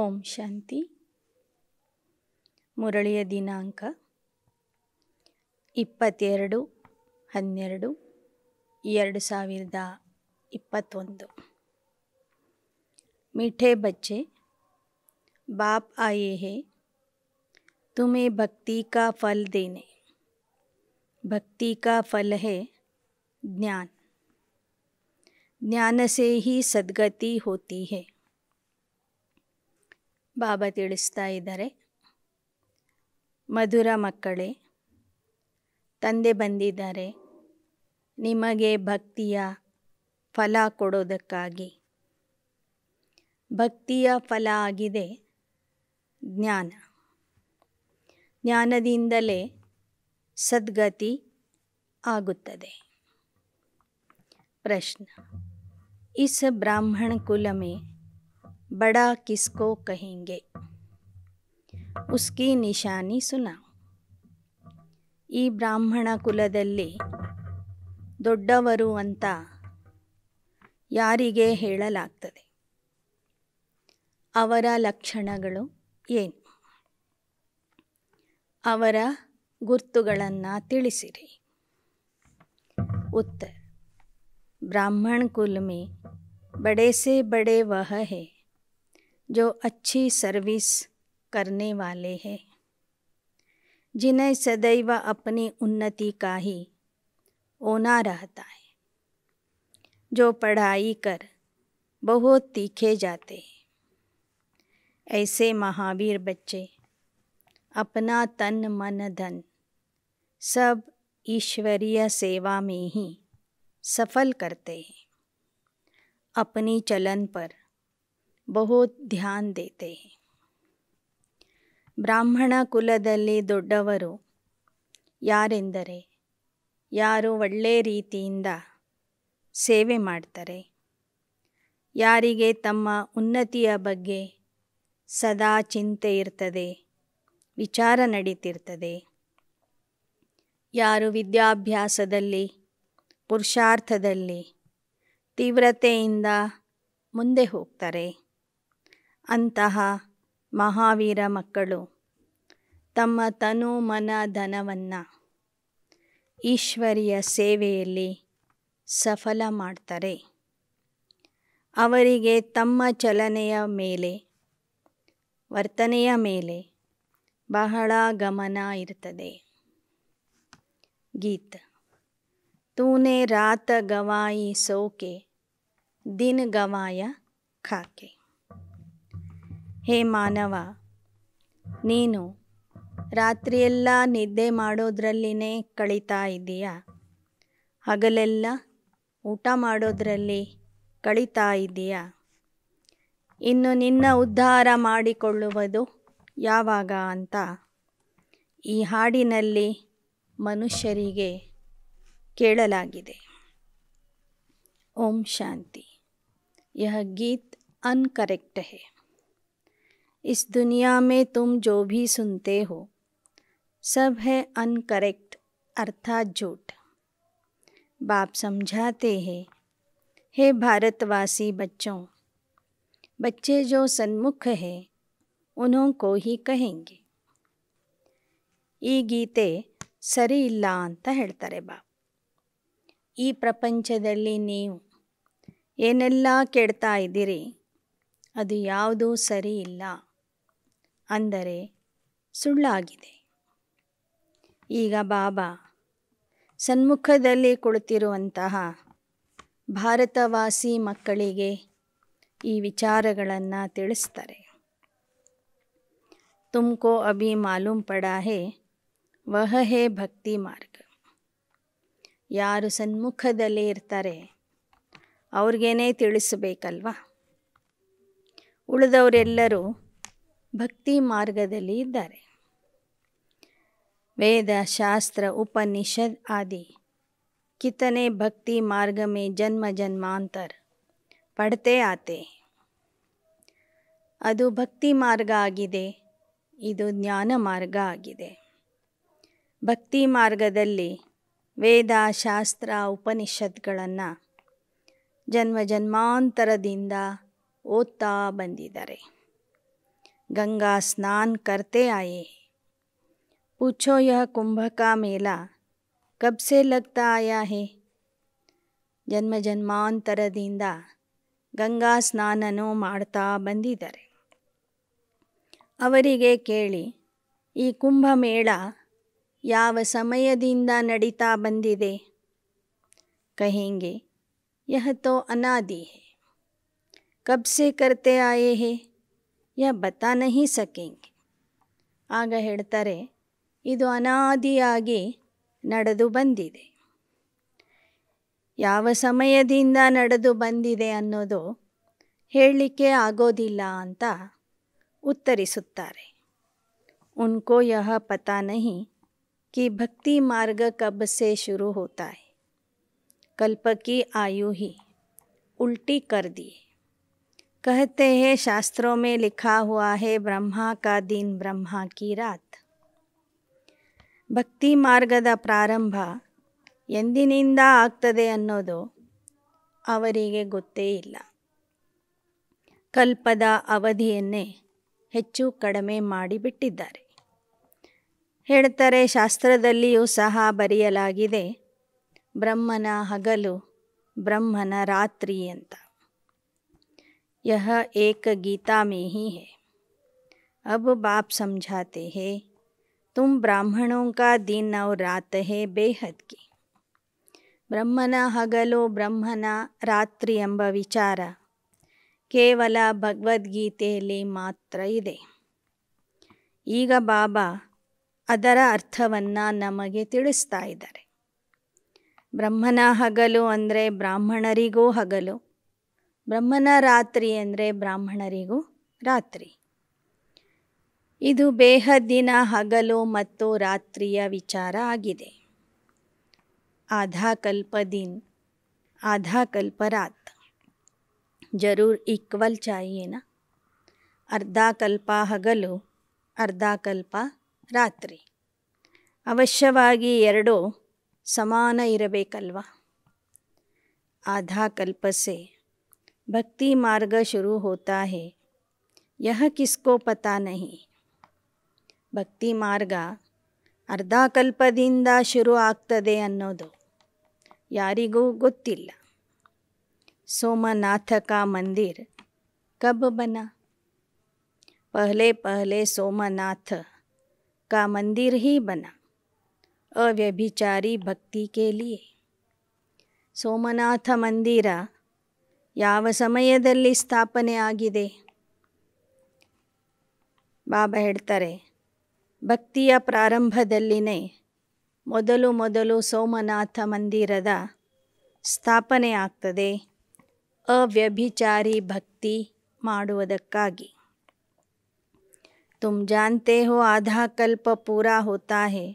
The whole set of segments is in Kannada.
ओम शांति ಮುರಳಿಯ दिनांक इपत् हनर एर ಸಾವಿರದ इपत् मीठे बच्चे बाप आए हैं तुम्हें भक्ति का फल देने भक्ति का फल है ज्ञान ज्ञान से ही सदगति होती है ಬಾಬಾ ತಿಳಿಸ್ತಾ ಇದ್ದಾರೆ ಮಧುರ ಮಕ್ಕಳೇ ತಂದೆ ಬಂದಿದ್ದಾರೆ ನಿಮಗೆ ಭಕ್ತಿಯ ಫಲ ಕೊಡೋದಕ್ಕಾಗಿ ಭಕ್ತಿಯ ಫಲ ಆಗಿದೆ ಜ್ಞಾನ ಜ್ಞಾನದಿಂದಲೇ ಸದ್ಗತಿ ಆಗುತ್ತದೆ ಪ್ರಶ್ನ ಇಸ್ ಬ್ರಾಹ್ಮಣ ಕುಲ बड़ा किसको कहेंगे ಉಸ್ಕಿ ನಿಶಾನಿ ಸುನಾ ಈ ಬ್ರಾಹ್ಮಣ ಕುಲದಲ್ಲಿ ದೊಡ್ಡವರು ಅಂತ ಯಾರಿಗೆ ಹೇಳಲಾಗ್ತದೆ ಅವರ ಲಕ್ಷಣಗಳು ಏನು ಅವರ ಗುರ್ತುಗಳನ್ನು ತಿಳಿಸಿರಿ ಉತ್ತರ ಬ್ರಾಹ್ಮಣ ಕುಲ್ಮಿ ಬಡೇಸೆ ಬಡೇ ಹೇ जो अच्छी सर्विस करने वाले हैं जिन्हें सदैव अपनी उन्नति का ही ओना रहता है जो पढ़ाई कर बहुत तीखे जाते हैं ऐसे महावीर बच्चे अपना तन मन धन सब ईश्वरीय सेवा में ही सफल करते हैं अपनी चलन पर ಬಹುತ್ ಧ್ಯಾನ್ ದೇತೆ ಬ್ರಾಹ್ಮಣ ಕುಲದಲ್ಲಿ ದೊಡ್ಡವರು ಯಾರೆಂದರೆ ಯಾರು ಒಳ್ಳೆ ರೀತಿಯಿಂದ ಸೇವೆ ಮಾಡ್ತಾರೆ ಯಾರಿಗೆ ತಮ್ಮ ಉನ್ನತಿಯ ಬಗ್ಗೆ ಸದಾ ಚಿಂತೆ ಇರ್ತದೆ ವಿಚಾರ ನಡೀತಿರ್ತದೆ ಯಾರು ವಿದ್ಯಾಭ್ಯಾಸದಲ್ಲಿ ಪುರುಷಾರ್ಥದಲ್ಲಿ ತೀವ್ರತೆಯಿಂದ ಮುಂದೆ ಹೋಗ್ತಾರೆ ಅಂತಹ ಮಹಾವೀರ ಮಕ್ಕಳು ತಮ್ಮ ತನು ಮನ ಧನವನ್ನು ಈಶ್ವರಿಯ ಸೇವೆಯಲ್ಲಿ ಸಫಲ ಮಾಡ್ತಾರೆ ಅವರಿಗೆ ತಮ್ಮ ಚಲನೆಯ ಮೇಲೆ ವರ್ತನೆಯ ಮೇಲೆ ಬಹಳ ಗಮನ ಇರ್ತದೆ ಗೀತ ತೂನೆ ರಾತ ಗವಾಯಿ ಸೋಕೆ ದಿನ ಗವಾಯ ಖಾಕೆ ಹೇ ಮಾನವ ನೀನು ರಾತ್ರಿಯೆಲ್ಲ ನಿದ್ದೆ ಮಾಡೋದ್ರಲ್ಲಿನೇ ಕಳೀತಾ ಇದ್ದೀಯಾ ಹಗಲೆಲ್ಲ ಊಟ ಮಾಡೋದ್ರಲ್ಲಿ ಕಳೀತಾ ಇದ್ದೀಯಾ ಇನ್ನು ನಿನ್ನ ಉದ್ಧಾರ ಮಾಡಿಕೊಳ್ಳುವುದು ಯಾವಾಗ ಅಂತ ಈ ಹಾಡಿನಲ್ಲಿ ಮನುಷ್ಯರಿಗೆ ಕೇಳಲಾಗಿದೆ ಓಂ ಶಾಂತಿ ಯಹ ಗೀತ್ ಅನ್ಕರೆಕ್ಟ್ ಹೇ इस दुनिया में तुम जो भी सुनते हो सब है अनकरेक्ट अर्थात झूठ बाप समझाते हैं हे भारतवासी बच्चों बच्चे जो सन्मुख है उन्हों को ही कहेंगे ಈ ಗೀತೆ ಸರಿ ಇಲ್ಲ ಅಂತ ಹೇಳ್ತಾರೆ ಬಾ ಈ ಪ್ರಪಂಚದಲ್ಲಿ ನೀವು ಏನೆಲ್ಲ ಕೆಡ್ತಾ ಇದ್ದೀರಿ ಅದು ಯಾವುದೂ ಸರಿ ಇಲ್ಲ ಅಂದರೆ ಸುಳ್ಳಾಗಿದೆ ಈಗ ಬಾಬಾ ಸನ್ಮುಖದಲ್ಲಿ ಕುಳಿತಿರುವಂತಹ ಭಾರತವಾಸಿ ಮಕ್ಕಳಿಗೆ ಈ ವಿಚಾರಗಳನ್ನು ತಿಳಿಸ್ತಾರೆ ತುಮ್ಕೋ ಅಭಿ ಮಾಲೂಮ್ ಪಡಾ ಹೇ ವಹ ಹೇ ಭಕ್ತಿ ಮಾರ್ಗ ಯಾರು ಸನ್ಮುಖದಲ್ಲಿ ಇರ್ತಾರೆ ಅವ್ರಿಗೇನೇ ತಿಳಿಸಬೇಕಲ್ವಾ ಉಳಿದವರೆಲ್ಲರೂ ಭಕ್ತಿ ಮಾರ್ಗದಲ್ಲಿ ಇದ್ದಾರೆ ವೇದ ಶಾಸ್ತ್ರ ಉಪನಿಷದ್ ಆದಿ ಕಿತನೆ ಭಕ್ತಿ मार्ग में जन्म जन्मांतर ಪಡ್ತೇ ಆತೆ ಅದು ಭಕ್ತಿ ಮಾರ್ಗ ಆಗಿದೆ ಇದು ಜ್ಞಾನ ಮಾರ್ಗ ಆಗಿದೆ ಭಕ್ತಿ ಮಾರ್ಗದಲ್ಲಿ ವೇದ ಶಾಸ್ತ್ರ ಉಪನಿಷತ್ಗಳನ್ನು ಜನ್ಮ ಜನ್ಮಾಂತರದಿಂದ ಓದ್ತಾ ಬಂದಿದ್ದಾರೆ गंगा स्नान करते आए पूछो यह कुंभ का मेला कब से लगता आया है ಜನ್ಮ ಜನ್ಮಾಂತರದಿಂದ ಗಂಗಾ ಸ್ನಾನನು ಮಾಡ್ತಾ ಬಂದಿದ್ದಾರೆ ಅವರಿಗೆ ಕೇಳಿ ಈ ಕುಂಭಮೇಳ ಯಾವ ಸಮಯದಿಂದ ನಡೀತಾ ಬಂದಿದೆ ಕಹೆಂಗೆ ಯಹ ತೋ ಅನಾದಿ ಹೇ ಕಬ್ ಸೆ ಕರ್ತೆ ಆಯೆ ಹೇ ಯಾ ಬತಾ नहीं सकेंगे ಆಗ ಹೇಳ್ತಾರೆ ಇದು ಅನಾದಿಯಾಗಿ ನಡೆದು ಬಂದಿದೆ ಯಾವ ಸಮಯದಿಂದ ನಡೆದು ಬಂದಿದೆ ಅನ್ನೋದು ಹೇಳಲಿಕ್ಕೆ ಆಗೋದಿಲ್ಲ ಅಂತ ಉತ್ತರಿಸುತ್ತಾರೆ ಉನ್ಕೋ ಯಹ ಪತಾ ನಹಿ ಕಿ ಭಕ್ತಿ ಮಾರ್ಗ ಕಬ್ಸೆ ಶುರು ಹೋತಾ ಕಲ್ಪಕಿ ಆಯು ಹಿ ಉಲ್ಟಿ ಕರ್ कहते हैं शास्त्रों में लिखा हुआ है ब्रह्मा का दिन ब्रह्मा की रात ಭಕ್ತಿ ಮಾರ್ಗದ ಪ್ರಾರಂಭ ಎಂದಿನಿಂದ ಆಗ್ತದೆ ಅನ್ನೋದು ಅವರಿಗೆ ಗೊತ್ತೇ ಇಲ್ಲ ಕಲ್ಪದ ಅವಧಿಯನ್ನೇ ಹೆಚ್ಚು ಕಡಿಮೆ ಮಾಡಿಬಿಟ್ಟಿದ್ದಾರೆ ಹೇಳ್ತಾರೆ ಶಾಸ್ತ್ರದಲ್ಲಿಯೂ ಸಹ ಬರೆಯಲಾಗಿದೆ ಬ್ರಹ್ಮನ ಹಗಲು ಬ್ರಹ್ಮನ ರಾತ್ರಿ ಅಂತ यह एक गीता में ही है अब बाप समझाते हैं तुम ब्राह्मणों का दिन और रात है बेहद की ಬ್ರಹ್ಮನ ಹಗಲು ಬ್ರಹ್ಮನ ರಾತ್ರಿ ಎಂಬ ವಿಚಾರ ಕೇವಲ ಭಗವದ್ಗೀತೆಯಲ್ಲಿ ಮಾತ್ರ ಇದೆ ಈಗ ಬಾಬಾ ಅದರ ಅರ್ಥವನ್ನು ನಮಗೆ ತಿಳಿಸ್ತಾ ಇದ್ದಾರೆ ಬ್ರಹ್ಮನ ಹಗಲು ಅಂದರೆ ಬ್ರಾಹ್ಮಣರಿಗೂ ಹಗಲು ಬ್ರಹ್ಮನ ರಾತ್ರಿ ಅಂದರೆ ಬ್ರಾಹ್ಮಣರಿಗೂ ರಾತ್ರಿ ಇದು ಬೇಹದ್ದಿನ ಹಗಲು ಮತ್ತು ರಾತ್ರಿಯ ವಿಚಾರ ಆಗಿದೆ ಆಧಾ ಕಲ್ಪ ದಿನ್ ಆಧಾ ರಾತ್ ಜರೂರ್ ಈಕ್ವಲ್ ಚಾಯಿಯೇನ ಅರ್ಧ ಕಲ್ಪ ಹಗಲು ಅರ್ಧ ಕಲ್ಪ ರಾತ್ರಿ ಅವಶ್ಯವಾಗಿ ಎರಡೂ ಸಮಾನ ಇರಬೇಕಲ್ವ ಆಧಾ ಕಲ್ಪಸೆ भक्ति मार्ग शुरू होता है यह किसको पता नहीं भक्ति मार्ग अर्धाकल्पದಿಂದ ಶುರುಆಗ್ತದೆ ಅನ್ನೋದು ಯಾರಿಗೂ ಗೊತ್ತಿಲ್ಲ ಸೋಮನಾಥಕ ಮಂದಿರ कब बना पहिले पहिले ಸೋಮನಾಥಾ ಕಾ ಮಂದಿರ ಹಿ બના ಅವ್ಯಭಿચારી ಭಕ್ತಿ ಕೆ ಲಿಯೇ ಸೋಮನಾಥ ಮಂದಿರಾ ಯಾವ ಸಮಯದಲ್ಲಿ ಸ್ಥಾಪನೆ ಆಗಿದೆ ಬಾಬಾ ಹೇಳ್ತಾರೆ ಭಕ್ತಿಯ ಪ್ರಾರಂಭದಲ್ಲಿನೇ ಮೊದಲು ಮೊದಲು ಸೋಮನಾಥ ಮಂದಿರದ ಸ್ಥಾಪನೆ ಆಗ್ತದೆ ಅವ್ಯಭಿಚಾರಿ ಭಕ್ತಿ ಮಾಡುವುದಕ್ಕಾಗಿ ತುಮ್ जानते हो आधा कल्प पूरा होता है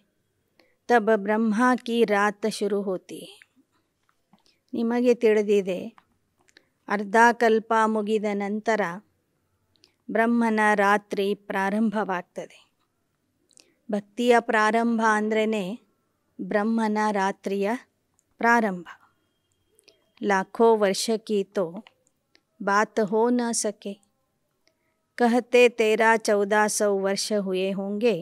तब ಬ್ರಹ್ಮಾ ಕಿ ರಾತ್ ಶುರು ಹೋತಿ ನಿಮಗೆ ತಿಳಿದಿದೆ ಅರ್ಧಕಲ್ಪ ಮುಗಿದ ನಂತರ ಬ್ರಹ್ಮನ ರಾತ್ರಿ ಪ್ರಾರಂಭವಾಗ್ತದೆ ಭಕ್ತಿಯ ಪ್ರಾರಂಭ ಅಂದ್ರೇ ಬ್ರಹ್ಮನ ರಾತ್ರಿಯ ಪ್ರಾರಂಭ लाखों वर्ष की तो बात हो न सके कहते तेरह चौदह सौ वर्ष हुए होंगे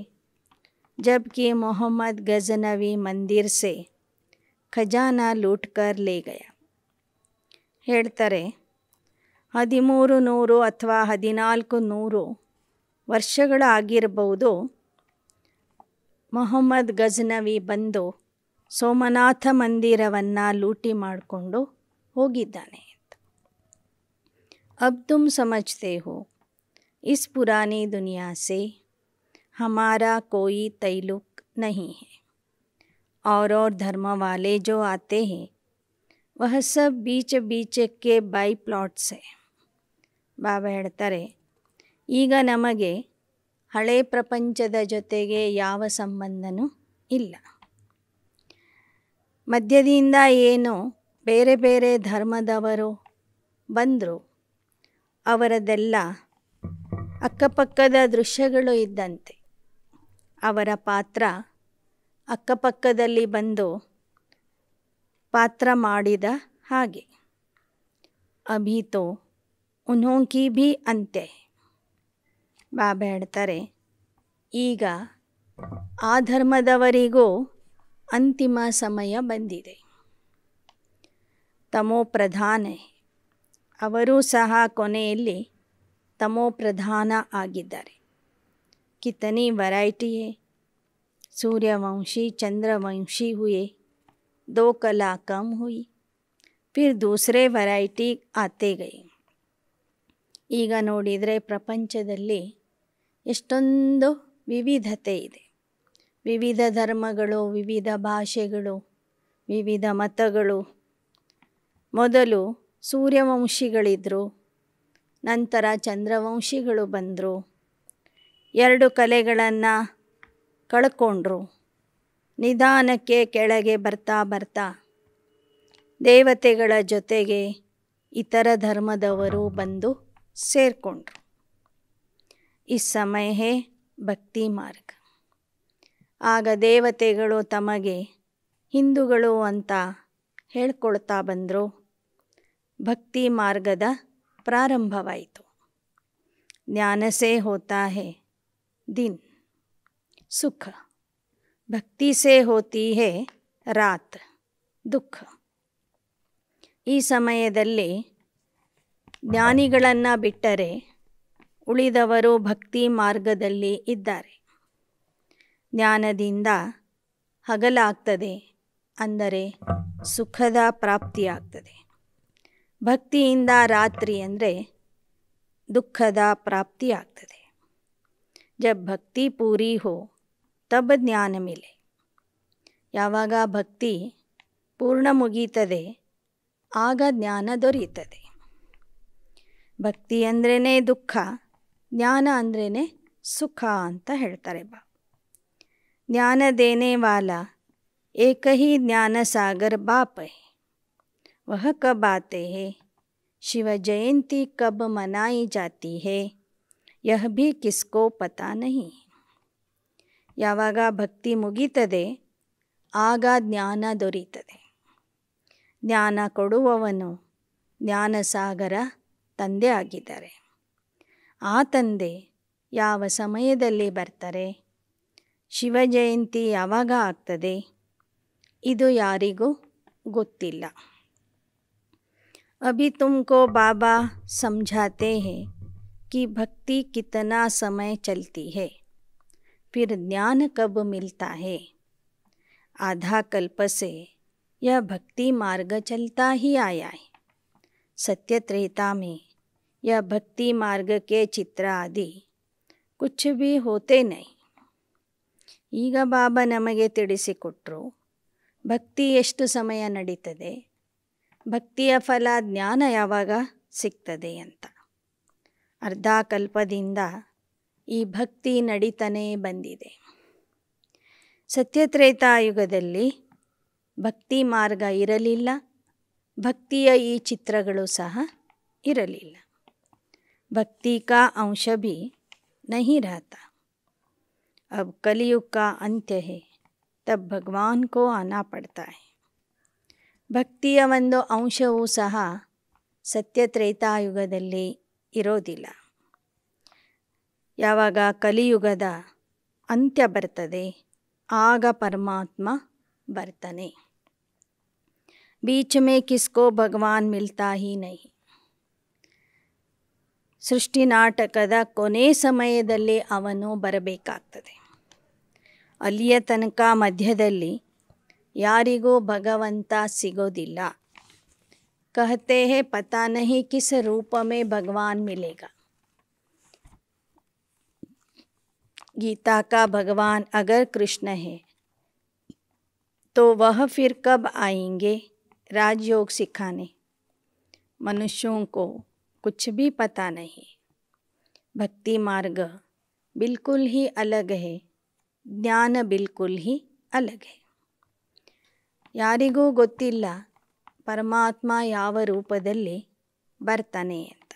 जबकि मोहम्मद गजनवी मंदिर से खजाना लूट कर ले गया ಹೇಳ್ತಾರೆ 1300 अथवा 1400 ವರ್ಷಗಳಾಗಿರಬಹುದು ಮೊಹಮ್ಮದ್ ಗಜನವಿ ಬಂದು ಸೋಮನಾಥ મંદિરವನ್ನ ಲೂಟಿ ಮಾಡ್ಕೊಂಡು ಹೋಗಿದ್ದಾನೆ ಅಂತ ಅಬ್ ತುಮ್ ಸಮಜ್ತೆ ಹೋ ಇಸ್ ಪುರಾಣಿ ದುನಿಯಾ ಸೆ ಹಮಾರಾ ਕੋਈ ತೈಲುಕ್ نہیں ہے۔ ಔರ್ ಔರ್ ಧರ್ಮಾವಾಲೆ ಜೋ ಆತೆ ہیں وہ سب بیچ بیچ کے బై پلاٹس ہیں ಬಾಬಾ ಹೇಳ್ತಾರೆ ಈಗ ನಮಗೆ ಹಳೆ ಪ್ರಪಂಚದ ಜೊತೆಗೆ ಯಾವ ಸಂಬಂಧನೂ ಇಲ್ಲ ಮಧ್ಯದಿಂದ ಏನೋ ಬೇರೆ ಬೇರೆ ಧರ್ಮದವರು ಬಂದರು ಅವರದೆಲ್ಲ ಅಕ್ಕಪಕ್ಕದ ದೃಶ್ಯಗಳು ಇದ್ದಂತೆ ಅವರ ಪಾತ್ರ ಅಕ್ಕಪಕ್ಕದಲ್ಲಿ ಬಂದು ಪಾತ್ರ ಮಾಡಿದ ಹಾಗೆ ಅಭೀತೋ ಉನ್ಹೋಂ ಕಿ ಭಿ ಅಂತೆ ಬಾಬಾ ಹೇಳ್ತಾರೆ ಈಗ ಆ ಧರ್ಮದವರಿಗೂ ಅಂತಿಮ ಸಮಯ ಬಂದಿದೆ ತಮೋ ಪ್ರಧಾನೇ ಅವರೂ ಸಹ ಕೊನೆಯಲ್ಲಿ ತಮೋ ಪ್ರಧಾನ ಆಗಿದ್ದಾರೆ ಕಿತನಿ ವೆರೈಟಿಯೇ ಸೂರ್ಯವಂಶಿ ಚಂದ್ರವಂಶಿ ಹುಯೇ ದೋ ಕಲಾ ಕಮ್ ಹುಯಿ ಫಿರ್ ದೂಸೆ ವರೈಟಿ ಆತೆ ಗೈ ಈಗ ನೋಡಿದರೆ ಪ್ರಪಂಚದಲ್ಲಿ ಎಷ್ಟೊಂದು ವಿವಿಧತೆ ಇದೆ ವಿವಿಧ ಧರ್ಮಗಳು ವಿವಿಧ ಭಾಷೆಗಳು ವಿವಿಧ ಮತಗಳು ಮೊದಲು ಸೂರ್ಯವಂಶಿಗಳಿದ್ದರು ನಂತರ ಚಂದ್ರವಂಶಿಗಳು ಬಂದರು ಎರಡು ಕಲೆಗಳನ್ನು ಕಳ್ಕೊಂಡ್ರು ನಿಧಾನಕ್ಕೆ ಕೆಳಗೆ ಬರ್ತಾ ಬರ್ತಾ ದೇವತೆಗಳ ಜೊತೆಗೆ ಇತರ ಧರ್ಮದವರು ಬಂದು ಸೇರ್ಕೊಂಡ್ರು ಈ ಸಮಯೇ ಭಕ್ತಿ ಮಾರ್ಗ ಆಗ ದೇವತೆಗಳು ತಮಗೆ ಹಿಂದೂಗಳು ಅಂತ ಹೇಳ್ಕೊಳ್ತಾ ಬಂದರು ಭಕ್ತಿ ಮಾರ್ಗದ ಪ್ರಾರಂಭವಾಯಿತು ಜ್ಞಾನಸೇ ಹೋತಾ ಹೇ ದಿನ್ ಸುಖ ಭಕ್ತಿಸೇ ಹೋತಿ ಹೇ ರಾತ್ ದುಃಖ ಈ ಸಮಯದಲ್ಲಿ ಜ್ಞಾನಿಗಳನ್ನು ಬಿಟ್ಟರೆ ಉಳಿದವರು ಭಕ್ತಿ ಮಾರ್ಗದಲ್ಲಿ ಇದ್ದಾರೆ ಜ್ಞಾನದಿಂದ ಹಗಲಾಗ್ತದೆ ಅಂದರೆ ಸುಖದ ಪ್ರಾಪ್ತಿಯಾಗ್ತದೆ ಭಕ್ತಿಯಿಂದ ರಾತ್ರಿ ಅಂದರೆ ದುಃಖದ ಪ್ರಾಪ್ತಿಯಾಗ್ತದೆ ಜಬ್ ಭಕ್ತಿ ಪೂರಿ ಹೋ ತಬ್ ಜ್ಞಾನ ಮೇಲೆ ಯಾವಾಗ ಭಕ್ತಿ ಪೂರ್ಣ ಮುಗೀತದೆ ಆಗ ಜ್ಞಾನ ದೊರೆಯುತ್ತದೆ ಭಕ್ತಿ ಅಂದ್ರೇ ದುಃಖ ಜ್ಞಾನ ಅಂದ್ರೇ ಸುಖ ಅಂತ ಹೇಳ್ತಾರೆ ಬಾ ಜ್ಞಾನದೇನೇ ವಾಲ ಏಕಹಿ ಜ್ಞಾನ ಸಾಗರ್ ಬಾಪೈ ವಹ ಕಬ್ ಹೇ ಶಿವ ಜಯಂತಿ ಕಬ್ ಮನಾಯಿ ಜಾತಿ ಹೇ ಯಹ ಭಿ ಕಿಸ್ಕೋ ಪತಾ ನಹಿ ಯಾವಾಗ ಭಕ್ತಿ ಮುಗೀತದೆ ಆಗ ಜ್ಞಾನ ದೊರೀತದೆ ಜ್ಞಾನ ಕೊಡುವವನು ಜ್ಞಾನಸಾಗರ तंदे आगे आ ತಂದೆ ಯಾವ ಸಮಯದಲ್ಲಿ ಬರ್ತಾರೆ ಶಿವ ಜಯಂತಿ ಯಾವಾಗ ಆಗ್ತದೆ ಇದು अभी तुमको बाबा समझाते हैं कि भक्ति कितना समय चलती है फिर ज्ञान कब मिलता है आधा कल्प से यह भक्ति मार्ग चलता ही आया है सत्य त्रेता में या भक्ति मार्ग के ಚಿತ್ರ ಆದಿ ಕುಚ್ಚು ಭೀ होते ನೈ ಈಗ ಬಾಬಾ ನಮಗೆ ತಿಳಿಸಿಕೊಟ್ರು ಭಕ್ತಿ ಎಷ್ಟು ಸಮಯ ನಡೀತದೆ ಭಕ್ತಿಯ ಫಲ ಜ್ಞಾನ ಯಾವಾಗ ಸಿಗ್ತದೆ ಅಂತ ಅರ್ಧ ಕಲ್ಪದಿಂದ ಈ ಭಕ್ತಿ ನಡೀತಾನೇ ಬಂದಿದೆ ಸತ್ಯತ್ರೇತಾಯುಗದಲ್ಲಿ ಭಕ್ತಿ ಮಾರ್ಗ ಇರಲಿಲ್ಲ ಭಕ್ತಿಯ ಈ ಚಿತ್ರಗಳು ಸಹ ಇರಲಿಲ್ಲ भक्ति का अंश भी नहीं रहता अब कलयुग का अंत्य है तब भगवान को आना पड़ता है ಭಕ್ತಿಯ ಒಂದು ಅಂಶವೂ ಸಹ ಸತ್ಯತ್ರೇತಾಯುಗದಲ್ಲಿ ಇರೋದಿಲ್ಲ ಯಾವಾಗ ಕಲಿಯುಗದ ಅಂತ್ಯ ಬರ್ತದೆ ಆಗ ಪರಮಾತ್ಮ ಬರ್ತಾನೆ ಬೀಚ್ ಮೇ ಕಿಸ್ಕೋ ಭಗವಾನ್ ಮಿಲ್ತಾ ಹಿ ನಹಿ ಸೃಷ್ಟಿ ನಾಟಕದ ಕೊನೆ ಸಮಯದಲ್ಲಿ ಅವನು ಬರಬೇಕಾಗ್ತದೆ ಅಲ್ಲಿಯ ತನಕ ಮಧ್ಯದಲ್ಲಿ ಯಾರಿಗೂ ಭಗವಂತ ಸಿಗೋದಿಲ್ಲ कहते हैं पता नहीं किस रूप में भगवान मिलेगा गीता का भगवान अगर कृष्ण है तो वह फिर कब आएंगे राजयोग सिखाने मनुष्यों को कुछ भी पता नहीं भक्ति मार्ग बिल्कुल ही अलग है ಜ್ಞಾನ ಬಿಲ್ಕುಲ್ ಹಿ ಅಲಗೆ ಯಾರಿಗೂ ಗೊತ್ತಿಲ್ಲ ಪರಮಾತ್ಮ ಯಾವ ರೂಪದಲ್ಲಿ ಬರ್ತಾನೆ ಅಂತ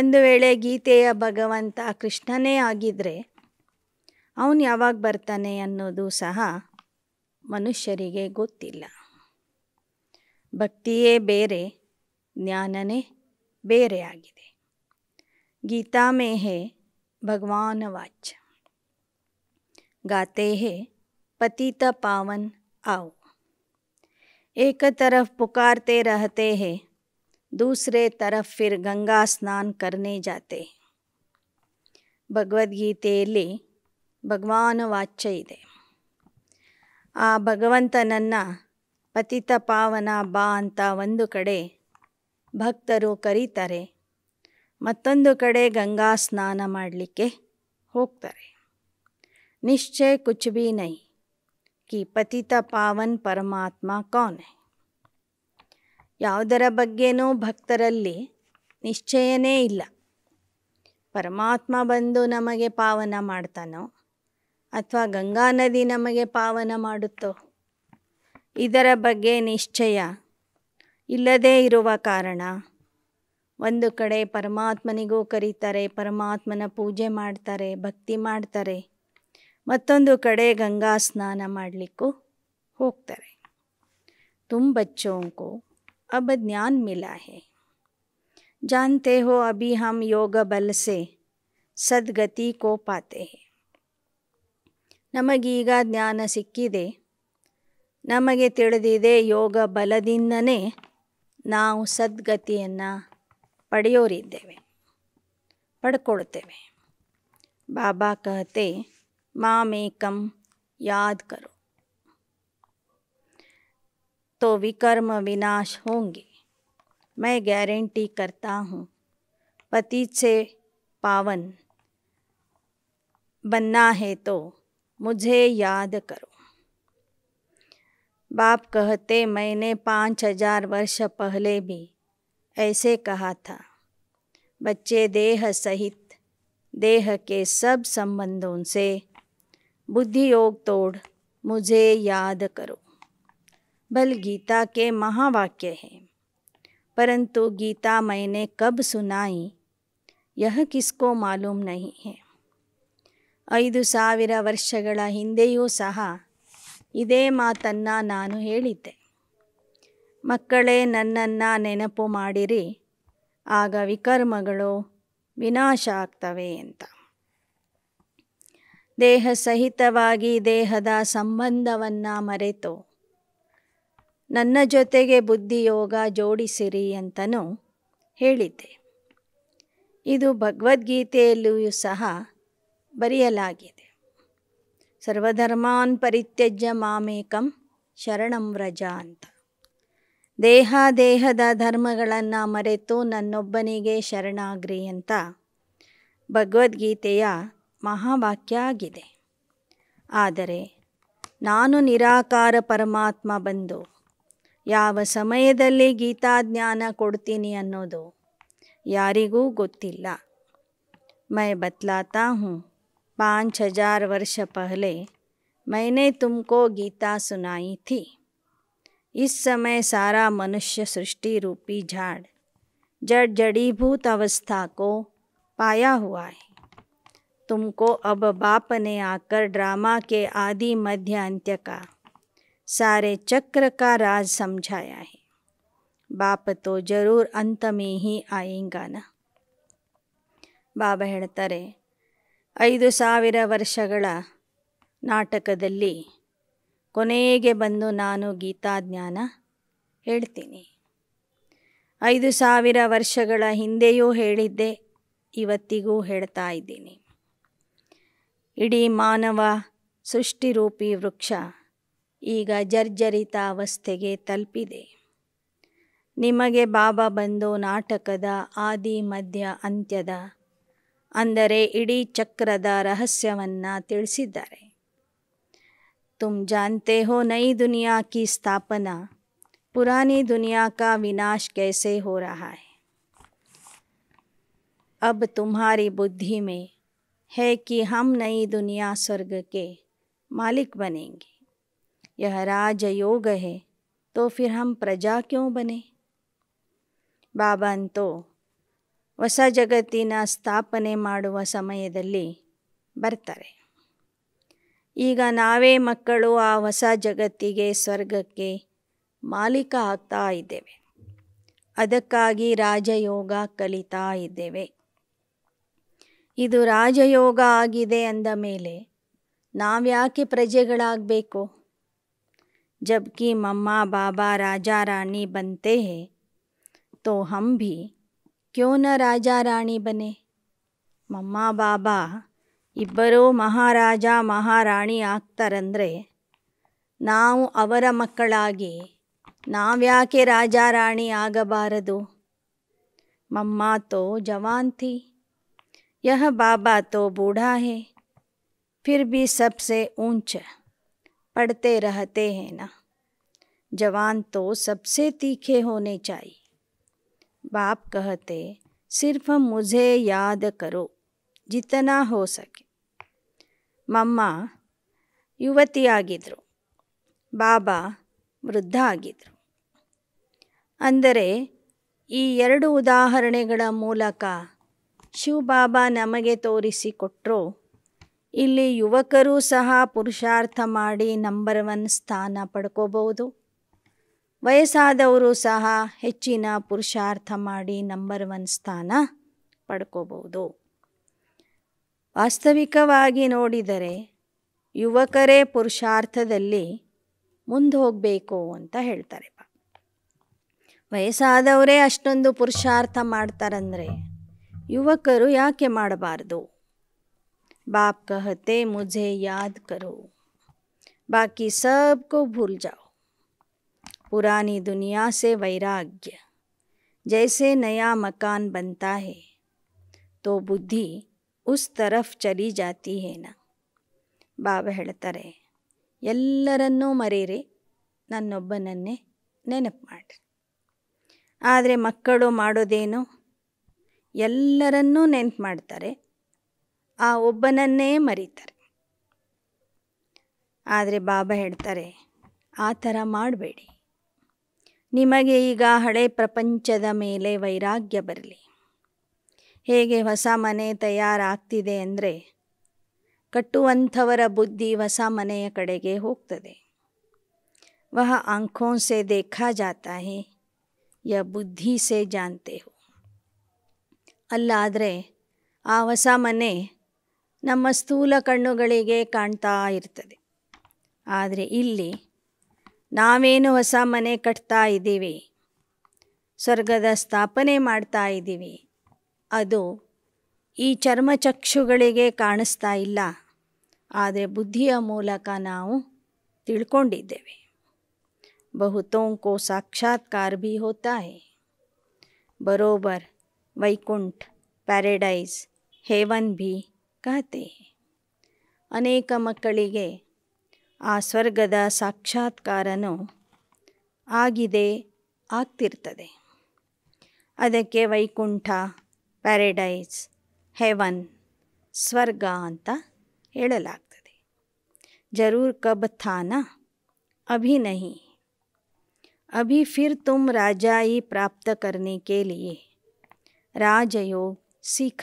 ಒಂದು ವೇಳೆ ಗೀತೆಯ ಭಗವಂತ ಕೃಷ್ಣನೇ ಆಗಿದ್ದರೆ ಅವನು ಯಾವಾಗ ಬರ್ತಾನೆ ಅನ್ನೋದು ಸಹ ಮನುಷ್ಯರಿಗೆ ಗೊತ್ತಿಲ್ಲ ಭಕ್ತಿಯೇ ಬೇರೆ ಜ್ಞಾನನೇ ಬೇರೆಯಾಗಿದೆ गीता में है भगवान वाच गाते हैं पतित पावन आओ एक तरफ पुकारते रहते हैं दूसरे तरफ फिर गंगा स्नान करने जाते हैं ಭಗವದ್ಗೀತೆಯಲ್ಲಿ ಭಗವಾನ್ ವಾಚ್ಯ ಇದೆ ಆ ಭಗವಂತನನ್ನು ಪತಿತ ಪಾವನ ಬಾ ಅಂತ ಒಂದು ಕಡೆ ಭಕ್ತರು ಕರೀತಾರೆ ಮತ್ತೊಂದು ಕಡೆ ಗಂಗಾ ಸ್ನಾನ ಮಾಡಲಿಕ್ಕೆ ಹೋಗ್ತಾರೆ ನಿಶ್ಚಯ ಕುಚ್ಬಿ ನೈ ಕಿ ಪತಿತ ಪಾವನ್ ಪರಮಾತ್ಮ ಕೌನ್ ಯಾವುದರ ಬಗ್ಗೆನೂ ಭಕ್ತರಲ್ಲಿ ನಿಶ್ಚಯನೇ ಇಲ್ಲ ಪರಮಾತ್ಮ ಬಂದು ನಮಗೆ ಪಾವನ ಮಾಡ್ತಾನೋ ಅಥವಾ ಗಂಗಾ ನದಿ ನಮಗೆ ಪಾವನ ಮಾಡುತ್ತೋ ಇದರ ಬಗ್ಗೆ ನಿಶ್ಚಯ ಇಲ್ಲದೇ ಇರುವ ಕಾರಣ ಒಂದು ಕಡೆ ಪರಮಾತ್ಮನಿಗೂ ಕರೀತಾರೆ ಪರಮಾತ್ಮನ ಪೂಜೆ ಮಾಡ್ತಾರೆ ಭಕ್ತಿ ಮಾಡ್ತಾರೆ ಮತ್ತೊಂದು ಕಡೆ ಗಂಗಾ ಸ್ನಾನ ಮಾಡಲಿಕ್ಕೂ ಹೋಗ್ತಾರೆ ತುಂಬ ಚೋಂಕು ಅಬ ಜ್ಞಾನ್ ಮಿಲಾ ಹೇ ಜಾನ್ತೆ ಹೋ ಅಭಿ ಹಮ್ ಯೋಗ ಬಲಸೆ ಸದ್ಗತಿ ಕೋಪಾತೆ ನಮಗೀಗ ಜ್ಞಾನ ಸಿಕ್ಕಿದೆ ನಮಗೆ ತಿಳಿದಿದೆ ಯೋಗ ಬಲದಿಂದನೇ ನಾವು ಸದ್ಗತಿಯನ್ನು ಪಡೆಯೋರಿದ್ದೇವೆ ಪಡ್ಕೊಳ್ತೇವೆ ಬಾಬಾ ಕಹತೆ ಮಾಮೇಕಂ याद करो तो विकर्म विनाश होंगे मैं गारंटी करता हूँ पति से पावन बनना है तो मुझे याद करो बाप कहते मैंने पाँच हजार वर्ष पहले भी ऐसे कहा था बच्चे देह सहित देह के सब संबंधों से बुद्धि योग तोड़ मुझे याद करो बल गीता के महावाक्य हैं परंतु गीता मैंने कब सुनाई यह किसको मालूम नहीं है ईद सवि वर्ष हिंदू सहा ಇದೇ ಮಾತನ್ನು ನಾನು ಹೇಳಿದ್ದೆ ಮಕ್ಕಳೇ ನನ್ನನ್ನು ನೆನಪು ಮಾಡಿರಿ ಆಗ ವಿಕರ್ಮಗಳು ವಿನಾಶ ಆಗ್ತವೆ ಅಂತ ದೇಹ ಸಹಿತವಾಗಿ ದೇಹದ ಸಂಬಂಧವನ್ನು ಮರೆತು ನನ್ನ ಜೊತೆಗೆ ಬುದ್ಧಿಯೋಗ ಜೋಡಿಸಿರಿ ಅಂತನೂ ಹೇಳಿದ್ದೆ ಇದು ಭಗವದ್ಗೀತೆಯಲ್ಲಿಯೂ ಸಹ ಬರೆಯಲಾಗಿದೆ ಸರ್ವಧರ್ಮಾನ್ ಪರಿತ್ಯಜ್ಯ ಮಾಮೇಕಂ ಶರಣಂ ವ್ರಜ ಅಂತ ದೇಹ ದೇಹದ ಧರ್ಮಗಳನ್ನು ಮರೆತು ನನ್ನೊಬ್ಬನಿಗೆ ಶರಣಾಗ್ರಿ ಅಂತ ಭಗವದ್ಗೀತೆಯ ಮಹಾವಾಕ್ಯ ಆಗಿದೆ ಆದರೆ ನಾನು ನಿರಾಕಾರ ಪರಮಾತ್ಮ ಬಂದು ಯಾವ ಸಮಯದಲ್ಲಿ ಗೀತಾಜ್ಞಾನ ಕೊಡ್ತೀನಿ ಅನ್ನೋದು ಯಾರಿಗೂ ಗೊತ್ತಿಲ್ಲ ಮೈ ಬತ್ಲಾತಾ ಹ್ಞೂ पाँच हजार वर्ष पहले मैंने तुमको गीता सुनाई थी इस समय सारा मनुष्य सृष्टि रूपी झाड़ जड़ जड़ीभूत अवस्था को पाया हुआ है तुमको अब बाप ने आकर ड्रामा के आदि मध्य अंत्य का सारे चक्र का राज समझाया है बाप तो जरूर अंत में ही आएगा ना बाबा हेड़तरे ಐದು ಸಾವಿರ ವರ್ಷಗಳ ನಾಟಕದಲ್ಲಿ ಕೊನೆಗೆ ಬಂದು ನಾನು ಗೀತಾಜ್ಞಾನ ಹೇಳ್ತೀನಿ ಐದು ಸಾವಿರ ವರ್ಷಗಳ ಹಿಂದೆಯೂ ಹೇಳಿದ್ದೆ ಇವತ್ತಿಗೂ ಹೇಳ್ತಾ ಇದ್ದೀನಿ ಇಡೀ ಮಾನವ ಸೃಷ್ಟಿರೂಪಿ ವೃಕ್ಷ ಈಗ ಜರ್ಜರಿತ ಅವಸ್ಥೆಗೆ ತಲುಪಿದೆ ನಿಮಗೆ ಬಾಬಾ ಬಂದು ನಾಟಕದ ಆದಿ ಮಧ್ಯ ಅಂತ್ಯದ ಅಂದರೆ इडी चक्रद ರಹಸ್ಯವನ್ನು ತಿಳಿಸಿದ್ದಾರೆ तुम जानते हो नई दुनिया की स्थापना पुरानी दुनिया का विनाश कैसे हो रहा है अब तुम्हारी बुद्धि में है कि हम नई दुनिया स्वर्ग के मालिक बनेंगे यह राजयोग है तो फिर हम प्रजा क्यों बने बाबन तो ಹೊಸ ಜಗತ್ತಿನ ಸ್ಥಾಪನೆ ಮಾಡುವ ಸಮಯದಲ್ಲಿ ಬರ್ತಾರೆ ಈಗ ನಾವೇ ಮಕ್ಕಳು ಆ ಹೊಸ ಜಗತ್ತಿಗೆ ಸ್ವರ್ಗಕ್ಕೆ ಮಾಲೀಕ ಆಗ್ತಾ ಇದ್ದೇವೆ ಅದಕ್ಕಾಗಿ ರಾಜಯೋಗ ಕಲಿತಾ ಇದ್ದೇವೆ ಇದು ರಾಜಯೋಗ ಆಗಿದೆ ಅಂದ ಮೇಲೆ ನಾವ್ಯಾಕೆ ಪ್ರಜೆಗಳಾಗಬೇಕು ಜಬ್ಕಿ ಮಮ್ಮ ಬಾಬಾ ರಾಜಾ ರಾಣಿ ಬಂತೆ ತೋ ಹಂಬಿ क्यों न राजा रानी बने मम्मा बाबा इबरू महाराजा महाराणी महारानी आगतारे अवर मी नाव्याके राजा रानी आगबारू मम्मा तो जवान थी यह बाबा तो बूढ़ा है फिर भी सबसे ऊंच पढ़ते रहते हैं ना जवान तो सबसे तीखे होने चाहिए बाप कहते सिर्फ मुझे याद करो जितना हो सके ಮಮ್ಮ ಯುವತಿಯಾಗಿದ್ದರು ಬಾಬಾ ವೃದ್ಧ ಆಗಿದ್ದರು ಅಂದರೆ ಈ ಎರಡು ಉದಾಹರಣೆಗಳ ಮೂಲಕ ಶಿವಬಾಬಾ ನಮಗೆ ತೋರಿಸಿಕೊಟ್ಟರು ಇಲ್ಲಿ ಯುವಕರು ಸಹ ಪುರುಷಾರ್ಥ ಮಾಡಿ ನಂಬರ್ ಒನ್ ಸ್ಥಾನ ಪಡ್ಕೋಬಹುದು ವಯಸ್ಸಾದವರು ಸಹ ಹೆಚ್ಚಿನ ಪುರುಷಾರ್ಥ ಮಾಡಿ ನಂಬರ್ ಒನ್ ಸ್ಥಾನ ಪಡ್ಕೋಬಹುದು ವಾಸ್ತವಿಕವಾಗಿ ನೋಡಿದರೆ ಯುವಕರೇ ಪುರುಷಾರ್ಥದಲ್ಲಿ ಮುಂದೆ ಹೋಗಬೇಕು ಅಂತ ಹೇಳ್ತಾರೆ ವಯಸ್ಸಾದವರೇ ಅಷ್ಟೊಂದು ಪುರುಷಾರ್ಥ ಮಾಡ್ತಾರಂದರೆ ಯುವಕರು ಯಾಕೆ ಮಾಡಬಾರ್ದು ಬಾಪ್ ಕಹತೆ ಮುಜೆ ಯಾದ್ ಕರು ಬಾಕಿ ಸಬ್ಕೋ ಭೂಲ್ ಜಾ पुरानी दुनिया से वैराग्य जैसे नया मकान बनता है तो ಬುದ್ಧಿ ಉಸ್ ತರಫ್ ಚಲಿ ಜಾತಿ ना ಬಾಬಾ ಹೇಳ್ತಾರೆ ಎಲ್ಲರನ್ನೂ ಮರೀರಿ ನನ್ನೊಬ್ಬನನ್ನೇ ನೆನಪು ಮಾಡಿರಿ ಆದರೆ ಮಕ್ಕಳು ಮಾಡೋದೇನು ಎಲ್ಲರನ್ನೂ ನೆನಪು ಮಾಡ್ತಾರೆ ಆ ಒಬ್ಬನನ್ನೇ ಮರೀತಾರೆ ಆದರೆ ಬಾಬಾ ಹೇಳ್ತಾರೆ ಆ ಥರ ಮಾಡಬೇಡಿ ನಿಮಗೆ ಈಗ ಹಳೆ ಪ್ರಪಂಚದ ಮೇಲೆ ವೈರಾಗ್ಯ ಬರಲಿ ಹೇಗೆ ಹೊಸ ಮನೆ ತಯಾರಾಗ್ತಿದೆ ಅಂದರೆ ಕಟ್ಟುವಂಥವರ ಬುದ್ಧಿ ಹೊಸ ಮನೆಯ ಕಡೆಗೆ ಹೋಗ್ತದೆ ವಹ ಆಂಖೋ ಸೆ ದೇಖಾ ಜಾತಾ ಹೇ ಯ ಬುದ್ಧಿ ಸೆ जानते ಹೋ ಅಲ್ಲಾದರೆ ಆ ಹೊಸ ಮನೆ ನಮ್ಮ ಸ್ಥೂಲ ಕಣ್ಣುಗಳಿಗೆ ಕಾಣ್ತಾ ಇರ್ತದೆ ಆದರೆ ಇಲ್ಲಿ ನಾವೇನು ಹೊಸ ಮನೆ ಕಟ್ತಾ ಇದ್ದೀವಿ ಸ್ವರ್ಗದ ಸ್ಥಾಪನೆ ಮಾಡ್ತಾ ಇದ್ದೀವಿ ಅದು ಈ ಚರ್ಮಚಕ್ಷುಗಳಿಗೆ ಕಾಣಿಸ್ತಾ ಇಲ್ಲ ಆದರೆ ಬುದ್ಧಿಯ ಮೂಲಕ ನಾವು ತಿಳ್ಕೊಂಡಿದ್ದೇವೆ ಬಹುತೋಂಕೋ ಸಾಕ್ಷಾತ್ಕಾರ ಭೀ ಹೋತಾ ಹೇ ಬರೋಬರ್ ವೈಕುಂಠ ಪ್ಯಾರಡೈಸ್ ಹೇವನ್ ಭೀ ಕತೆ ಅನೇಕ ಮಕ್ಕಳಿಗೆ ಆ ಸ್ವರ್ಗದ ಸಾಕ್ಷಾತ್ಕಾರನು ಆಗಿದೆ ಆಗ್ತಿರ್ತದೆ ಅದಕ್ಕೆ ವೈಕುಂಠ ಪ್ಯಾರಡೈಸ್ ಹೆವನ್ ಸ್ವರ್ಗ ಅಂತ ಹೇಳಲಾಗ್ತದೆ ಜರೂರ್ ಕಬ್ ಥಾನ ಅಭಿ ನಹಿ ಅಭಿ ಫಿರ್ ತುಮ್ ರಾಜಾಯಿ ಪ್ರಾಪ್ತ ಕರ್ನೆ ಕೇಳಿಯೇ ರಾಜಯೋ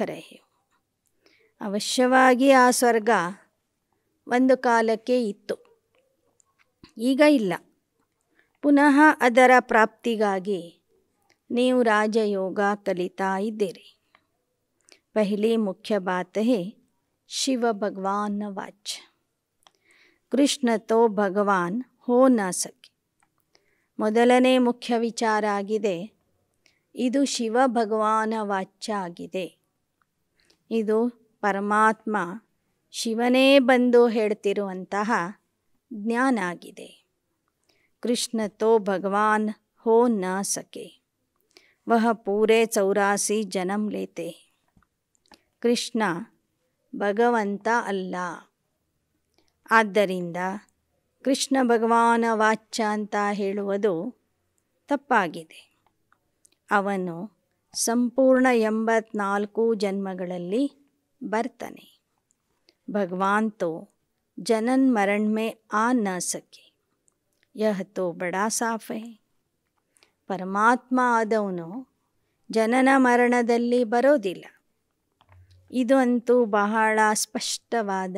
ರಾಜಯೋಗ ಅವಶ್ಯವಾಗಿ ಆ ಸ್ವರ್ಗ ಒಂದು ಕಾಲಕ್ಕೆ ಇತ್ತು ಈಗ ಇಲ್ಲ ಪುನಃ ಅದರ ಪ್ರಾಪ್ತಿಗಾಗಿ ನೀವು ರಾಜಯೋಗ ಕಲಿತಾ ಇದ್ದೀರಿ ಪಹಲಿ ಮುಖ್ಯ ಬಾತ ಹೇ ಶಿವ ಭಗವಾನ್ ವಾಚ್ ಕೃಷ್ಣ ತೋ ಭಗವಾನ್ ಹೋ ನ ಸಖಿ ಮೊದಲನೇ ಮುಖ್ಯ ವಿಚಾರ ಆಗಿದೆ ಇದು ಶಿವ ಭಗವಾನ ವಾಚ್ಯ ಆಗಿದೆ ಇದು ಪರಮಾತ್ಮ ಶಿವನೇ ಬಂದು ಹೇಳ್ತಿರುವಂತಹ ಜ್ಞಾನ ಆಗಿದೆ ಕೃಷ್ಣ ತೋ ಭಗವಾನ್ ಹೋ ನ ಸಕೆ ವಹ ಪೂರೆ ಚೌರಾಸಿ ಜನಂ ಲೇತೆ ಕೃಷ್ಣ ಭಗವಂತ ಅಲ್ಲ ಆದ್ದರಿಂದ ಕೃಷ್ಣ ಭಗವಾನ ವಾಚ್ಯ ಅಂತ ಹೇಳುವುದು ತಪ್ಪಾಗಿದೆ ಅವನು ಸಂಪೂರ್ಣ ಎಂಬತ್ನಾಲ್ಕು ಜನ್ಮಗಳಲ್ಲಿ ಬರ್ತಾನೆ ಭಗವಂತೋ जनन मरण में आ न सके यह तो बड़ा साफ है ಪರಮಾತ್ಮ ಆದವನು ಜನನ ಮರಣದಲ್ಲಿ ಬರೋದಿಲ್ಲ ಇದಂತೂ ಬಹಳ ಸ್ಪಷ್ಟವಾದ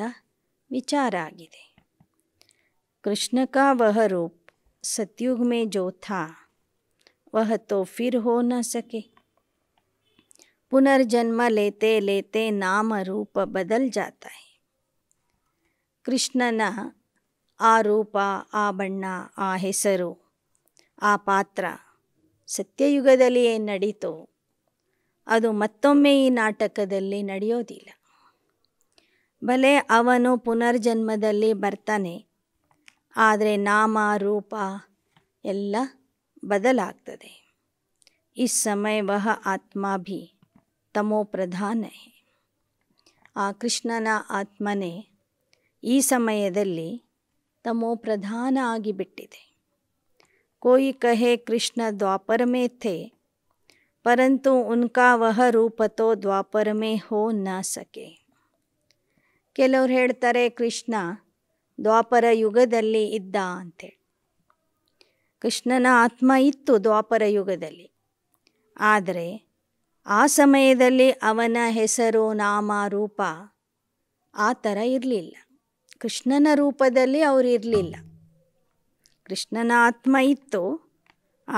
ವಿಚಾರ ಆಗಿದೆ ಕೃಷ್ಣ ಕಾ ವಹ ರೂಪ್ ಸತ್ಯುಗ್ ಮೇ ಜೋ ಥಾ ವಹ ತೋ ಫಿರ್ ಹೋ ನ ಸಕೆ ಪುನರ್ಜನ್ಮ ಲೇತೆ ಲೇತೆ ನಾಮ ರೂಪ ಬದಲ್ ಜಾತಾಯ್ ಕೃಷ್ಣನ ಆ ರೂಪ ಆ ಬಣ್ಣ ಆ ಹೆಸರು ಆ ಪಾತ್ರ ಸತ್ಯಯುಗದಲ್ಲಿ ಏನು ಅದು ಮತ್ತೊಮ್ಮೆ ಈ ನಾಟಕದಲ್ಲಿ ನಡೆಯೋದಿಲ್ಲ ಭಲೆ ಅವನು ಪುನರ್ಜನ್ಮದಲ್ಲಿ ಬರ್ತಾನೆ ಆದರೆ ನಾಮ ರೂಪ ಎಲ್ಲ ಬದಲಾಗ್ತದೆ ಈ ಸಮಯ ವಹ ಆತ್ಮ ಭಿ ತಮೋ ಪ್ರಧಾನ ಆ ಕೃಷ್ಣನ ಆತ್ಮನೇ ಈ ಸಮಯದಲ್ಲಿ ತಮೋ ಪ್ರಧಾನ ಆಗಿಬಿಟ್ಟಿದೆ ಕೋಯಿ ಕಹೆ ಕೃಷ್ಣ ದ್ವಾಪರಮೇಥೆ ಪರಂತು ಉನ್ಕಾ ವಹ ರೂಪತೋ ದ್ವಾಪರಮೇ ಹೋ ನ ಸಕೆ ಕೆಲವ್ರು ಹೇಳ್ತಾರೆ ಕೃಷ್ಣ ದ್ವಾಪರ ಯುಗದಲ್ಲಿ ಇದ್ದ ಅಂತೇಳಿ ಕೃಷ್ಣನ ಆತ್ಮ ಇತ್ತು ದ್ವಾಪರ ಯುಗದಲ್ಲಿ ಆದರೆ ಆ ಸಮಯದಲ್ಲಿ ಅವನ ಹೆಸರು ನಾಮ ರೂಪ ಆ ಥರ ಇರಲಿಲ್ಲ ಕೃಷ್ಣನ ರೂಪದಲ್ಲಿ ಅವರು ಇರಲಿಲ್ಲ ಕೃಷ್ಣನ ಆತ್ಮ ಇತ್ತು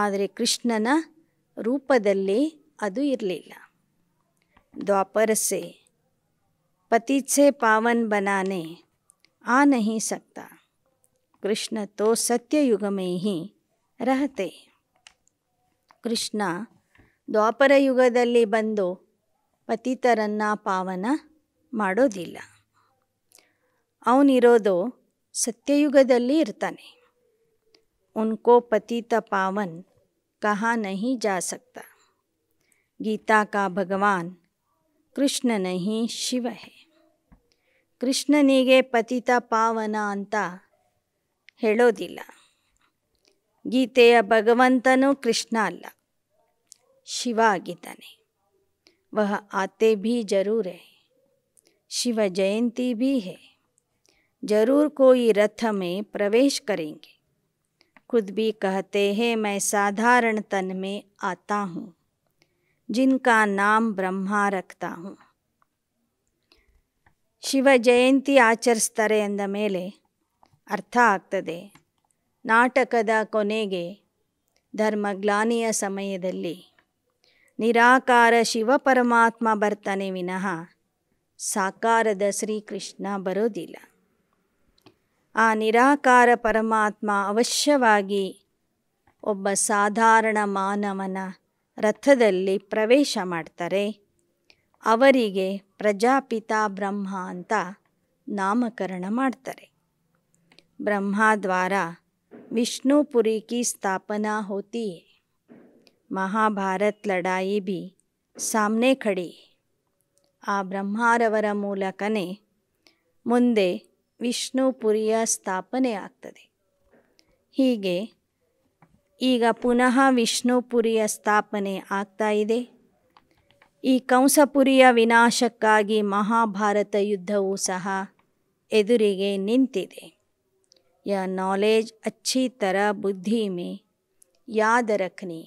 ಆದರೆ ಕೃಷ್ಣನ ರೂಪದಲ್ಲಿ ಅದು ಇರಲಿಲ್ಲ ದ್ವಾಪರಸೆ ಪತಿಚೆ ಪಾವನ್ ಬನಾನೆ ಆ ನಹಿ ಸಕ್ತ ಕೃಷ್ಣ ತೋ ಸತ್ಯಯುಗಮೇಹಿ ರಹತೆ ಕೃಷ್ಣ ದ್ವಾಪರ ಯುಗದಲ್ಲಿ ಬಂದು ಪತಿತರನ್ನ ಪಾವನ ಮಾಡೋದಿಲ್ಲ اونಿರೋದು ಸತ್ಯಯುಗದಲ್ಲಿ ಇರ್ತಾನೆ उनको पतित पावन कहा नहीं जा सकता गीता का भगवान कृष्ण नहीं शिव है कृष्ण नीगे पतित पावन ಅಂತ ಹೇಳೋದಿಲ್ಲ গীತಯೇ ಭಗವಂತನು ಕೃಷ್ಣ ಅಲ್ಲ ಶಿವ ಆಗಿದ್ದಾನೆ ವಹ ಆತೆ ಬಿ ಜರೂರೇ ಶಿವ ಜಯಂತಿ ಬಿ ಹೇ जरूर कोई रथ में प्रवेश करेंगे खुद भी कहते हैं मैं साधारण तन में आता हूँ जिनका नाम ಬ್ರಹ್ಮ ರಕ್ತಾ ಹೂ ಶಿವ ಜಯಂತಿ ಆಚರಿಸ್ತಾರೆ ಎಂದ ಮೇಲೆ ಅರ್ಥ ಆಗ್ತದೆ ನಾಟಕದ ಕೊನೆಗೆ ಧರ್ಮಗ್ಲಾನಿಯ ಸಮಯದಲ್ಲಿ ನಿರಾಕಾರ ಶಿವ ಪರಮಾತ್ಮ ಬರ್ತಾನೆ ವಿನಃ ಸಾಕಾರದ ಶ್ರೀಕೃಷ್ಣ ಬರೋದಿಲ್ಲ ಆ ನಿರಾಕಾರ ಪರಮಾತ್ಮ ಅವಶ್ಯವಾಗಿ ಒಬ್ಬ ಸಾಧಾರಣ ಮಾನವನ ರಥದಲ್ಲಿ ಪ್ರವೇಶ ಮಾಡ್ತಾರೆ ಅವರಿಗೆ ಪ್ರಜಾಪಿತ ಬ್ರಹ್ಮ ಅಂತ ನಾಮಕರಣ ಮಾಡ್ತಾರೆ ಬ್ರಹ್ಮ ದ್ವಾರ ವಿಷ್ಣುಪುರಿ ಸ್ಥಾಪನಾ ಸ್ಥಾಪನಾ ಮಹಾಭಾರತ್ ಲಡಾಯಿ ಬಿ ಸಾಮ್ನೆ ಖಡಿ ಆ ಬ್ರಹ್ಮಾರವರ ಮೂಲಕನೇ ಮುಂದೆ ವಿಷ್ಣುಪುರಿಯ ಸ್ಥಾಪನೆ ಆಗ್ತದೆ ಹೀಗೆ ಈಗ ಪುನಃ ವಿಷ್ಣುಪುರಿಯ ಸ್ಥಾಪನೆ ಆಗ್ತಾ ಇದೆ ಈ ಕಂಸಪುರಿಯ ವಿನಾಶಕ್ಕಾಗಿ ಮಹಾಭಾರತ ಯುದ್ಧವೂ ಸಹ ಎದುರಿಗೆ ನಿಂತಿದೆ ಯ ನಾಲೆಜ್ ಅಚ್ಚಿ ತರ ಬುದ್ಧಿ ಮೇ ಯಾದ ರಖನಿ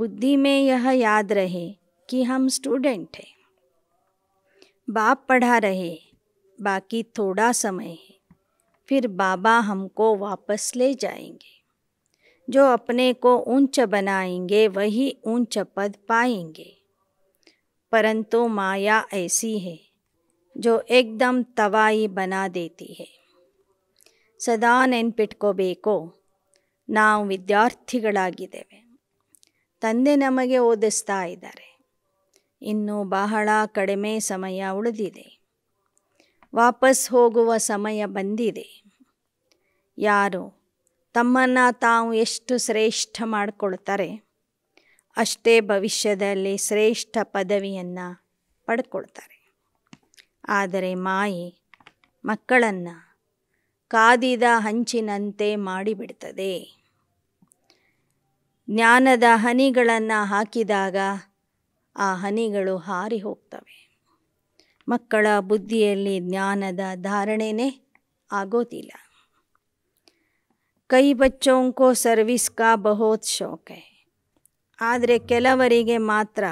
ಬುದ್ಧಿ ಮೇ ಯಹ ಯಾದ ರಹೆ ಕಿ ಹಮ್ ಸ್ಟೂಡೆಂಟ್ ಹೇ ಬಾಪ್ ಪಢಾ ರಹೇ बाकी थोड़ा समय है फिर बाबा हमको वापस ले जाएंगे जो अपने को ऊंच बनाएंगे वही ऊंच पद पाएंगे परंतु माया ऐसी है जो एकदम तवाई बना देती है ಸದಾ ना विद्यार्थी ವಿದ್ಯಾರ್ಥಿಗಳಾಗಿದ್ದೇವೆ ते ನಮಗೆ ओदस्ता इन बहला कड़मे समय उड़दी है ವಾಪಸ್ ಹೋಗುವ ಸಮಯ ಬಂದಿದೆ ಯಾರು ತಮ್ಮನ್ನು ತಾವು ಎಷ್ಟು ಶ್ರೇಷ್ಠ ಮಾಡಿಕೊಳ್ತಾರೆ ಅಷ್ಟೇ ಭವಿಷ್ಯದಲ್ಲಿ ಶ್ರೇಷ್ಠ ಪದವಿಯನ್ನು ಪಡ್ಕೊಳ್ತಾರೆ ಆದರೆ ಮಾಯಿ ಮಕ್ಕಳನ್ನು ಕಾದಿದ ಹಂಚಿನಂತೆ ಮಾಡಿಬಿಡ್ತದೆ ಜ್ಞಾನದ ಹನಿಗಳನ್ನು ಹಾಕಿದಾಗ ಆ ಹನಿಗಳು ಹಾರಿ ಹೋಗ್ತವೆ ಮಕ್ಕಳ ಬುದ್ಧಿಯಲಿ ಜ್ಞಾನದ ಧಾರಣೆನೆ ಆಗೋದಿಲ್ಲ. ಕೈ ಬಚ್ಚೋಂ ಕೋ ಸರ್ವಿಸ್ ಕಾ ಬಹುತ್ ಶೋಕ ہے۔ ಆದ್ರೆ ಕೆಲವರಿಗೆ ಮಾತ್ರ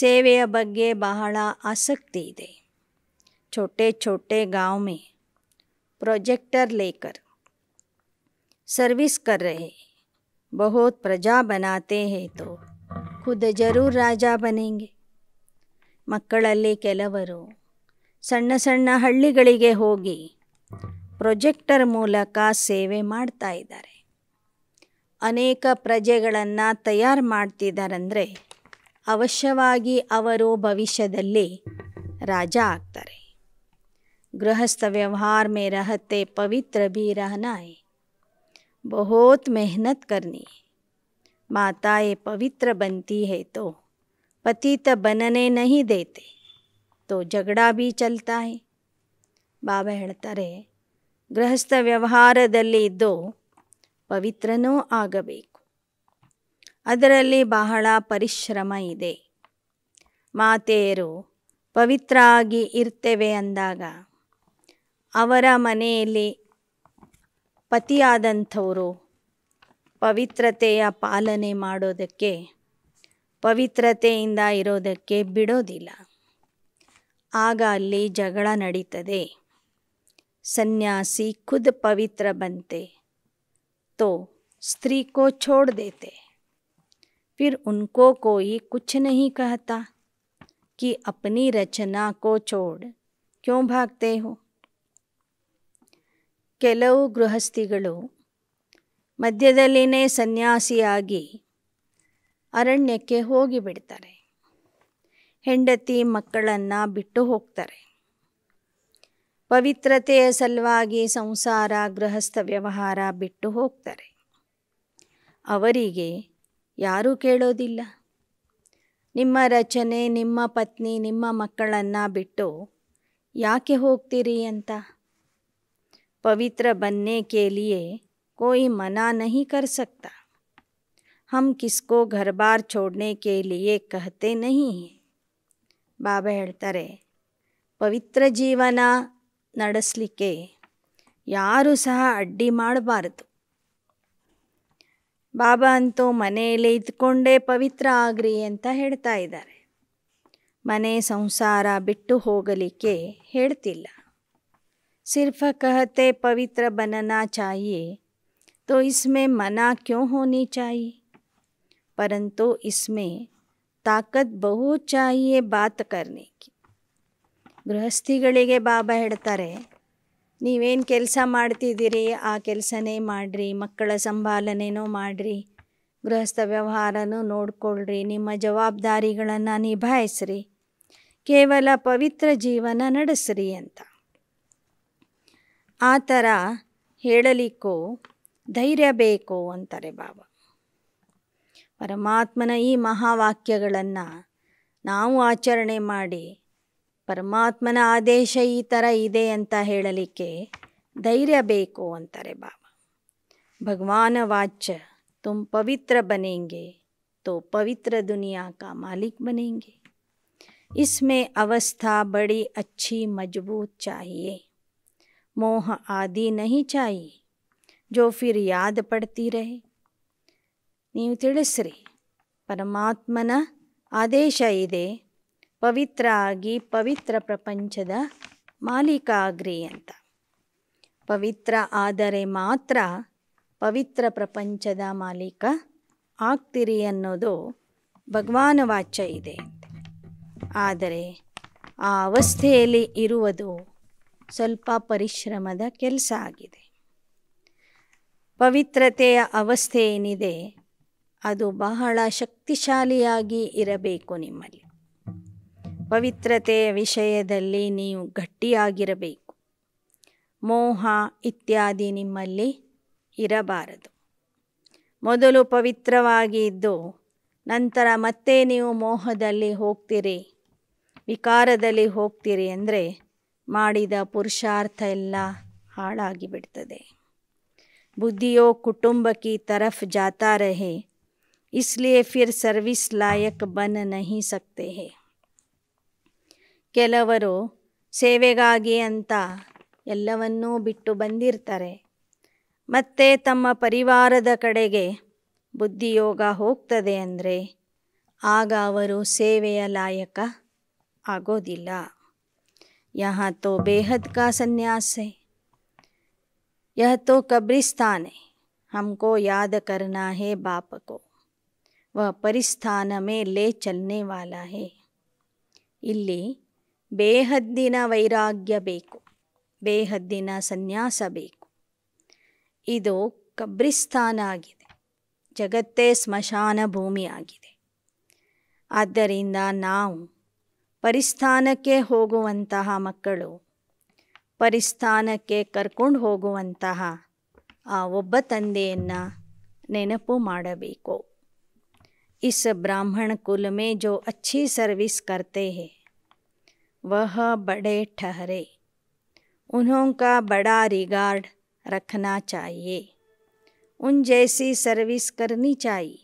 ಸೇವೆಯ ಬಗ್ಗೆ ಬಹಳ ಆಸಕ್ತಿ ಇದೆ. ಚಿೋಟೆ ಚಿೋಟೆ گاؤں ಮೇ प्रोजекಟರ್ ಲೇಕರ್ ಸರ್ವಿಸ್ ಕರ رہے. ಬಹುತ್ ಪ್ರಜಾ બનાತೆ ಹೇ ತೋ ಖುд ಜರೂರ್ ರಾಜಾ ಬನೆಂಗೇ. ಮಕ್ಕಳಲ್ಲಿ ಕೆಲವರು ಸಣ್ಣ ಸಣ್ಣ ಹಳ್ಳಿಗಳಿಗೆ ಹೋಗಿ ಪ್ರೊಜೆಕ್ಟರ್ ಮೂಲಕ ಸೇವೆ ಮಾಡ್ತಾ ಇದ್ದಾರೆ ಅನೇಕ ಪ್ರಜೆಗಳನ್ನು ತಯಾರು ಮಾಡ್ತಿದ್ದಾರೆಂದರೆ ಅವಶ್ಯವಾಗಿ ಅವರು ಭವಿಷ್ಯದಲ್ಲಿ ರಾಜ ಆಗ್ತಾರೆ ಗೃಹಸ್ಥ ವ್ಯವಹಾರ ಮೇ ರಹತೆ ಪವಿತ್ರ ಬಿ ರಹನಾ बहुत ಮೆಹನತ್ ಕರ್ನಿ ಮಾತಾಯೇ ಪವಿತ್ರ ಬಂತಿ ಹೇತೋ पतित बनने नहीं देते तो झगड़ा भी ಚಲ್ತಾ है ಬಾಬಾ ಹೇಳ್ತಾರೆ ಗೃಹಸ್ಥ ವ್ಯವಹಾರದಲ್ಲಿ ಇದ್ದು ಪವಿತ್ರನೂ ಆಗಬೇಕು ಅದರಲ್ಲಿ ಬಹಳ ಪರಿಶ್ರಮ ಇದೆ ಮಾತೆಯರು ಪವಿತ್ರ ಆಗಿ ಇರ್ತೇವೆ ಅಂದಾಗ ಅವರ ಮನೆಯಲ್ಲಿ ಪತಿಯಾದಂಥವರು ಪವಿತ್ರತೆಯ ಪಾಲನೆ ಮಾಡೋದಕ್ಕೆ ಪವಿತ್ರತೆಯಿಂದ ಇರೋದಕ್ಕೆ ಬಿಡೋದಿಲ್ಲ ಆಗ ಅಲ್ಲಿ ಜಗಳ ನಡೀತದೆ ಸನ್ಯಾಸಿ ಖುದ್ ಪವಿತ್ರ ಬಂತೆ ತೋ ಸ್ತ್ರೀ ಕೋ छोड़ देते फिर उनको कोई कुछ नहीं कहता कि अपनी रचना को छोड़ क्यों भागते हो ಕೆಲವು ಗೃಹಸ್ಥಿಗಳು ಮಧ್ಯದಲ್ಲಿನೇ ಸನ್ಯಾಸಿಯಾಗಿ ಅರಣ್ಯಕ್ಕೆ ಹೋಗಿಬಿಡ್ತಾರೆ ಹೆಂಡತಿ ಮಕ್ಕಳನ್ನು ಬಿಟ್ಟು ಹೋಗ್ತಾರೆ ಪವಿತ್ರತೆಯ ಸಲುವಾಗಿ ಸಂಸಾರ ಗೃಹಸ್ಥ ವ್ಯವಹಾರ ಬಿಟ್ಟು ಹೋಗ್ತಾರೆ ಅವರಿಗೆ ಯಾರೂ ಕೇಳೋದಿಲ್ಲ ನಿಮ್ಮ ರಚನೆ ನಿಮ್ಮ ಪತ್ನಿ ನಿಮ್ಮ ಮಕ್ಕಳನ್ನು ಬಿಟ್ಟು ಯಾಕೆ ಹೋಗ್ತೀರಿ ಅಂತ ಪವಿತ್ರ ಬನ್ನೇ ಕೇಲಿಯೇ ಕೋಯಿ ಮನ ನಹಿ ಕರ್ हम किसको घरबार छोड़ने के लिए कहते नहीं बाबा ಹೇಳ್ತಾರೆ ಪವಿತ್ರ ಜೀವನ ನಡಸಲಿಕ್ಕೆ ಯಾರು ಸಹ ಅಡ್ಡಿ ಮಾಡಬಾರದು ಬಾಬಾ ಅಂತೋ ಮನೆಲೇ ಇಡ್ಕೊಂಡೆ ಪವಿತ್ರ ಆಗ್ರಿ ಅಂತ ಹೇಳ್ತಾ ಇದ್ದಾರೆ ಮನೆ ಸಂಸಾರ ಬಿಟ್ಟು ಹೋಗಲಿಕೆ ಹೇಳ್ತಿಲ್ಲ sirf કહેತೆ ಪವಿತ್ರ बनना चाहिए तो इसमें मना क्यों होनी चाहिए परंतु इसमें ತಾಕತ್ चाहिए बात करने की ಗೃಹಸ್ಥಿಗಳಿಗೆ ಬಾಬಾ ಹೇಳ್ತಾರೆ ನೀವೇನು ಕೆಲಸ ಮಾಡ್ತಿದ್ದೀರಿ ಆ ಕೆಲಸನೇ ಮಾಡಿರಿ ಮಕ್ಕಳ ಸಂಭಾಲನೆನೂ ಮಾಡಿರಿ ಗೃಹಸ್ಥ ವ್ಯವಹಾರನೂ ನೋಡ್ಕೊಳ್ಳ್ರಿ ನಿಮ್ಮ ಜವಾಬ್ದಾರಿಗಳನ್ನು ನಿಭಾಯಿಸ್ರಿ ಕೇವಲ ಪವಿತ್ರ ಜೀವನ ನಡೆಸ್ರಿ ಅಂತ ಆ ಥರ ಹೇಳಲಿಕ್ಕೂ ಧೈರ್ಯ ಬೇಕು ಅಂತಾರೆ ಬಾಬಾ ಪರಮಾತ್ಮನ ಈ ಮಹಾವಾಕ್ಯಗಳನ್ನು ನಾವು ಆಚರಣೆ ಮಾಡಿ ಪರಮಾತ್ಮನ ಆದೇಶ ಈ ಥರ ಇದೆ ಅಂತ ಹೇಳಲಿಕ್ಕೆ ಧೈರ್ಯ ಬೇಕು ಅಂತಾರೆ ಬಾಬಾ ಭಗವಾನ ವಾಚ್ಯ ತುಂ ಪವಿತ್ರ ಬನೇಂಗೆ ತೋ ಪವಿತ್ರ ದುನಿಯಾ ಕಾ ಮಾಲಿಕ್ ಬನೇಂಗೆ ಇಸ್ಮೇ ಅವಸ್ಥಾ ಬಡಿ ಅಚ್ಚಿ ಮಜಬೂತ್ ಚಾಹಿಯೇ ಮೋಹ ಆದಿ ನಹಿ ಚಾಯಿ जो ಫಿರ್ ಯಾದ पड़ती ರೇ ನೀವು ತಿಳಿಸ್ರಿ ಪರಮಾತ್ಮನ ಆದೇಶ ಇದೆ ಪವಿತ್ರ ಆಗಿ ಪವಿತ್ರ ಪ್ರಪಂಚದ ಮಾಲೀಕ ಆಗ್ರಿ ಅಂತ ಪವಿತ್ರ ಆದರೆ ಮಾತ್ರ ಪವಿತ್ರ ಪ್ರಪಂಚದ ಮಾಲೀಕ ಆಗ್ತಿರಿ ಅನ್ನೋದು ಭಗವಾನ ವಾಚ್ಯ ಇದೆ ಆದರೆ ಆ ಅವಸ್ಥೆಯಲ್ಲಿ ಇರುವುದು ಸ್ವಲ್ಪ ಪರಿಶ್ರಮದ ಕೆಲಸ ಆಗಿದೆ ಪವಿತ್ರತೆಯ ಅವಸ್ಥೆ ಏನಿದೆ ಅದು ಬಹಳ ಶಕ್ತಿಶಾಲಿಯಾಗಿ ಇರಬೇಕು ನಿಮ್ಮಲ್ಲಿ ಪವಿತ್ರತೆಯ ವಿಷಯದಲ್ಲಿ ನೀವು ಗಟ್ಟಿಯಾಗಿರಬೇಕು ಮೋಹ ಇತ್ಯಾದಿ ನಿಮ್ಮಲ್ಲಿ ಇರಬಾರದು ಮೊದಲು ಪವಿತ್ರವಾಗಿ ನಂತರ ಮತ್ತೆ ನೀವು ಮೋಹದಲ್ಲಿ ಹೋಗ್ತೀರಿ ವಿಕಾರದಲ್ಲಿ ಹೋಗ್ತೀರಿ ಅಂದರೆ ಮಾಡಿದ ಪುರುಷಾರ್ಥ ಎಲ್ಲ ಹಾಳಾಗಿಬಿಡ್ತದೆ ಬುದ್ಧಿಯೋ ಕುಟುಂಬಕ್ಕೆ ತರಫ್ ಜಾತಾರಹೇ इसलिए ಫಿರ್ ಸರ್ವಿಸ್ ಲಾಯಕ್ बन नहीं सकते हैं ಕೆಲವರು ಸೇವೆಗಾಗಿ ಅಂತ ಎಲ್ಲವನ್ನೂ ಬಿಟ್ಟು ಬಂದಿರ್ತಾರೆ ಮತ್ತೆ ತಮ್ಮ ಪರಿವಾರದ ಕಡೆಗೆ ಬುದ್ಧಿಯೋಗ ಹೋಗ್ತದೆ ಅಂದರೆ ಆಗ ಅವರು ಸೇವೆಯ ಲಾಯಕ ಆಗೋದಿಲ್ಲ ಯಹ ತೋ ಬೇಹದ್ ಕಾ ಸನ್ಯಾಸ ಯಹ ತೋ ಕಬ್ರಿಸ್ತಾನೆ ಹಮ್ಕೋ ಯಾದ ಕರ್ನಾ ಹೇ ಬಾಪಕೋ ವ ಪರಿಸ್ಥಾನ ಮೇಲೆ ಚಲನೆ ಚಲ್ನೆ ವಾಲಾ ಹೇ ಇಲ್ಲಿ ಬೇಹದ್ದಿನ ವೈರಾಗ್ಯ ಬೇಕು ಬೇಹದ್ದಿನ ಸನ್ಯಾಸ ಬೇಕು ಇದು ಕಬ್ರಿಸ್ತಾನ ಆಗಿದೆ ಜಗತ್ತೇ ಸ್ಮಶಾನ ಭೂಮಿಯಾಗಿದೆ ಆದ್ದರಿಂದ ನಾವು ಪರಿಸ್ಥಾನಕ್ಕೆ ಹೋಗುವಂತಹ ಮಕ್ಕಳು ಪರಿಸ್ಥಾನಕ್ಕೆ ಕರ್ಕೊಂಡು ಹೋಗುವಂತಹ ಆ ಒಬ್ಬ ತಂದೆಯನ್ನು ನೆನಪು ಮಾಡಬೇಕು ಈ ಬ್ರಾಹ್ಮಣ ಕುಲಮೆ ಜೋ ಅಚ್ಚಿ ಸರ್ವಿಸ್ ಕರ್ತೆ ಹೇ ವಹ ಬಡೆ ತಹರೆ ಉನೋಂಕಾ ಬಡ ರೆಗಾರ್ಡ್ ರಖನಾ ಚಾಯೆ ಉನ್ ಜೈಸಿ ಸರ್ವಿಸ್ ಕರ್ನಿ ಚಾಯಿ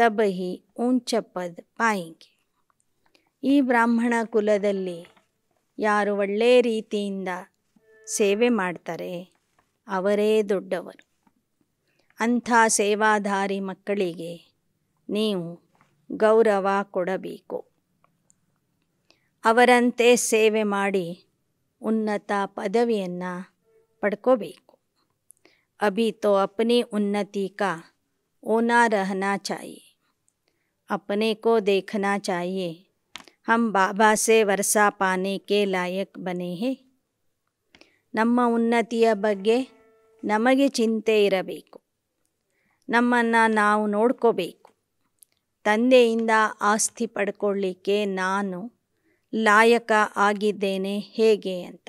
ತಬಹಿ ಉನ್ ಚಪದ ಪಾಯೆಂಗಿ ಈ ಬ್ರಾಹ್ಮಣ ಕುಲದಲ್ಲಿ ಯಾರು ಒಳ್ಳೆ ರೀತಿಯಿಂದ ಸೇವೆ ಮಾಡತಾರೆ ಅವರೇ ದೊಡ್ಡವರು ಅಂತಾ ಸೇವಾಧಾರಿ ಮಕ್ಕಳಿಗೆ ನೀವು ಗೌರವ ಕೊಡಬೇಕು ಅವರಂತೆ ಸೇವೆ ಮಾಡಿ ಉನ್ನತ ಪದವಿಯನ್ನು ಪಡ್ಕೋಬೇಕು ಅಭಿ ತೋ ಅಪನಿ ಉನ್ನತಿ ಕಾ ಓನಾ ರಹನಾ ಚಾಹಿಯೆ अपने को देखना चाहिए हम ಬಾಬಾ से वर्षा पाने के लायक बने हैं ನಮ್ಮ ಉನ್ನತಿಯ ಬಗ್ಗೆ ನಮಗೆ ಚಿಂತೆ ಇರಬೇಕು ನಮ್ಮನ್ನು ನಾವು ನೋಡ್ಕೋಬೇಕು ತನ್ನೆಯಿಂದ ಆಸ್ತಿ ಪಡೆಕೊಳ್ಳಕ್ಕೆ ನಾನು layak ಆಗಿದ್ದೇನೆ ಹೇಗೆ ಅಂತ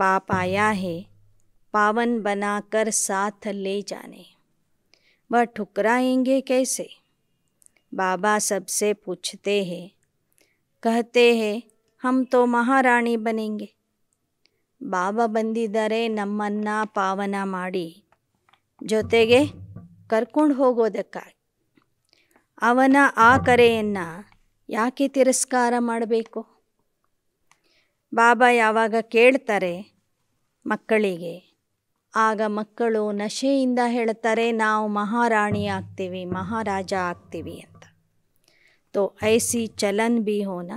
ಬಾ ಪಾಯಾಹೆ ಪಾವನ बनाकर saath ले जाने बट ठुकराएंगे कैसे बाबा सबसे पूछते हैं कहते हैं हम तो महारानी बनेंगे बाबा ಬಂದಿದ್ದಾರೆ ನಮ್ಮನ್ನ ಪಾವನ ಮಾಡಿ ಜೊತೆಗೆ ಕರ್ಕೊಂಡ ಹೋಗೋದಕ ಅವನ ಆ ಕರೆಯನ್ನು ಯಾಕೆ ತಿರಸ್ಕಾರ ಮಾಡಬೇಕು ಬಾಬಾ ಯಾವಾಗ ಕೇಳ್ತಾರೆ ಮಕ್ಕಳಿಗೆ ಆಗ ಮಕ್ಕಳು ನಶೆಯಿಂದ ಹೇಳ್ತಾರೆ ನಾವು ಮಹಾರಾಣಿ ಆಗ್ತೀವಿ ಮಹಾರಾಜ ಆಗ್ತೀವಿ ಅಂತ ತೋ ಐಸಿ ಚಲನ್ ಬಿ ಹೋನ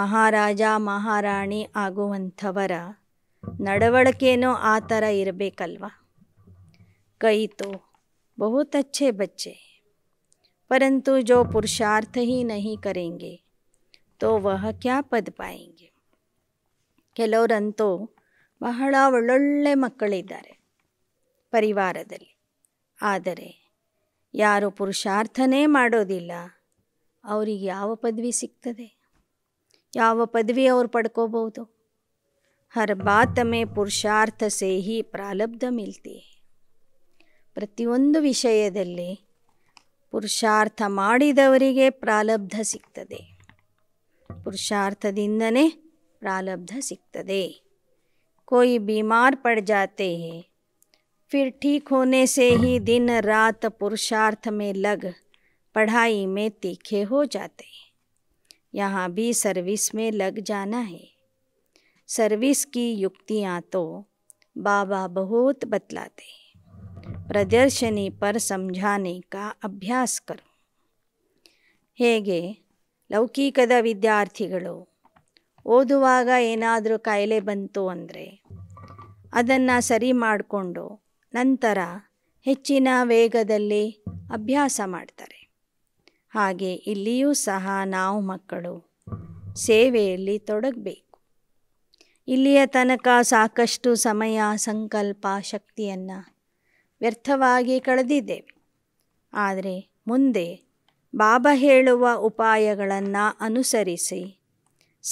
ಮಹಾರಾಜ ಮಹಾರಾಣಿ ಆಗುವಂಥವರ ನಡವಳಿಕೆನೂ ಆ ಥರ ಇರಬೇಕಲ್ವ ಕೈತು ಬಹುತಚ್ಚೆ ಬಚ್ಚೆ परंतु जो पुरुषार्थ ही नहीं करेंगे तो वह क्या पद पाएंगे ಕೆಲವರಂತೂ ಬಹಳ ಒಳ್ಳೊಳ್ಳೆ ಮಕ್ಕಳಿದ್ದಾರೆ ಪರಿವಾರದಲ್ಲಿ ಆದರೆ ಯಾರು ಪುರುಷಾರ್ಥನೇ ಮಾಡೋದಿಲ್ಲ ಅವರಿಗೆ ಯಾವ ಪದವಿ ಸಿಗ್ತದೆ ಯಾವ ಪದವಿ ಅವ್ರು ಪಡ್ಕೋಬೋದು ಹರ್ ಪುರುಷಾರ್ಥ ಸೇಹಿ ಪ್ರಾಲಬ್ಧ ಮಿಲ್ತಿ ಪ್ರತಿಯೊಂದು ವಿಷಯದಲ್ಲಿ ಪುರುಷಾರ್ಥ ಮಾಡಿದವರಿಗೆ ಪ್ರಾಲಬ್ಧ ಸಿಗ್ತದೆ ಪುರುಷಾರ್ಥದಿಂದನೇ प्रारब्ध सीखते कोई बीमार पड़ जाते हैं फिर ठीक होने से ही दिन रात पुरुषार्थ में लग पढ़ाई में तीखे हो जाते यहाँ भी सर्विस में लग जाना है सर्विस की युक्तियाँ तो बाबा बहुत बतलाते हैं ಪ್ರದರ್ಶನಿ ಪರ್ ಸಂಜಾನೆ ಕಾ ಅಭ್ಯಾಸ ಹೇಗೆ ಲೌಕಿಕದ ವಿದ್ಯಾರ್ಥಿಗಳು ಓದುವಾಗ ಏನಾದರೂ ಕಾಯಿಲೆ ಬಂತು ಅಂದರೆ ಅದನ್ನು ಸರಿ ಮಾಡಿಕೊಂಡು ನಂತರ ಹೆಚ್ಚಿನ ವೇಗದಲ್ಲಿ ಅಭ್ಯಾಸ ಮಾಡ್ತಾರೆ ಹಾಗೆ ಇಲ್ಲಿಯೂ ಸಹ ನಾವು ಮಕ್ಕಳು ಸೇವೆಯಲ್ಲಿ ತೊಡಗಬೇಕು ಇಲ್ಲಿಯ ತನಕ ಸಾಕಷ್ಟು ಸಮಯ ಸಂಕಲ್ಪ ಶಕ್ತಿಯನ್ನು ವ್ಯರ್ಥವಾಗಿ ಕಳೆದಿದ್ದೇವೆ ಆದರೆ ಮುಂದೆ ಬಾಬಾ ಹೇಳುವ ಉಪಾಯಗಳನ್ನು ಅನುಸರಿಸಿ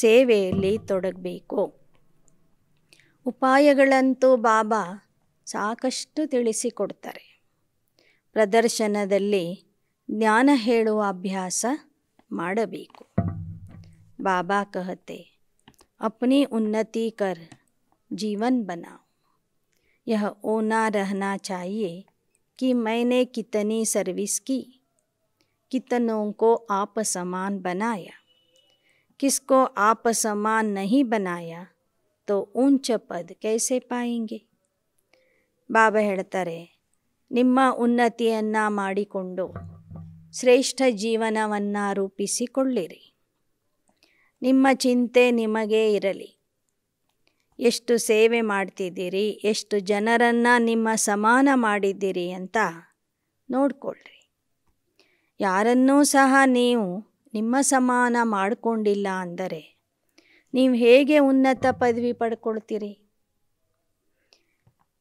ಸೇವೆಯಲ್ಲಿ ತೊಡಗಬೇಕು ಉಪಾಯಗಳಂತೂ ಬಾಬಾ ಸಾಕಷ್ಟು ತಿಳಿಸಿಕೊಡ್ತಾರೆ ಪ್ರದರ್ಶನದಲ್ಲಿ ಜ್ಞಾನ ಹೇಳುವ ಅಭ್ಯಾಸ ಮಾಡಬೇಕು ಬಾಬಾ ಕಹತೆ ಅಪ್ನಿ ಉನ್ನತಿ ಕರ್ ಜೀವನ್ ಬನಾವ್ यह ओना रहना चाहिए कि मैंने कितनी सर्विस की कितनों को आप समान बनाया किसको आप समान नहीं बनाया तो ಉಂಚ ಪದ ಕೈಸೆ ಪಾಯಿಂಗೆ ಬಾಬಾ ಹೇಳ್ತಾರೆ ನಿಮ್ಮ ಉನ್ನತಿಯನ್ನು ಮಾಡಿಕೊಂಡು ಶ್ರೇಷ್ಠ ಜೀವನವನ್ನು ರೂಪಿಸಿಕೊಳ್ಳಿರಿ ನಿಮ್ಮ ಚಿಂತೆ ನಿಮಗೇ ಇರಲಿ ಎಷ್ಟು ಸೇವೆ ಮಾಡ್ತಿದ್ದೀರಿ ಎಷ್ಟು ಜನರನ್ನು ನಿಮ್ಮ ಸಮಾನ ಮಾಡಿದ್ದೀರಿ ಅಂತ ನೋಡಿಕೊಳ್ಳ್ರಿ ಯಾರನ್ನೂ ಸಹ ನೀವು ನಿಮ್ಮ ಸಮಾನ ಮಾಡಿಕೊಂಡಿಲ್ಲ ಅಂದರೆ ನೀವು ಹೇಗೆ ಉನ್ನತ ಪದವಿ ಪಡ್ಕೊಳ್ತೀರಿ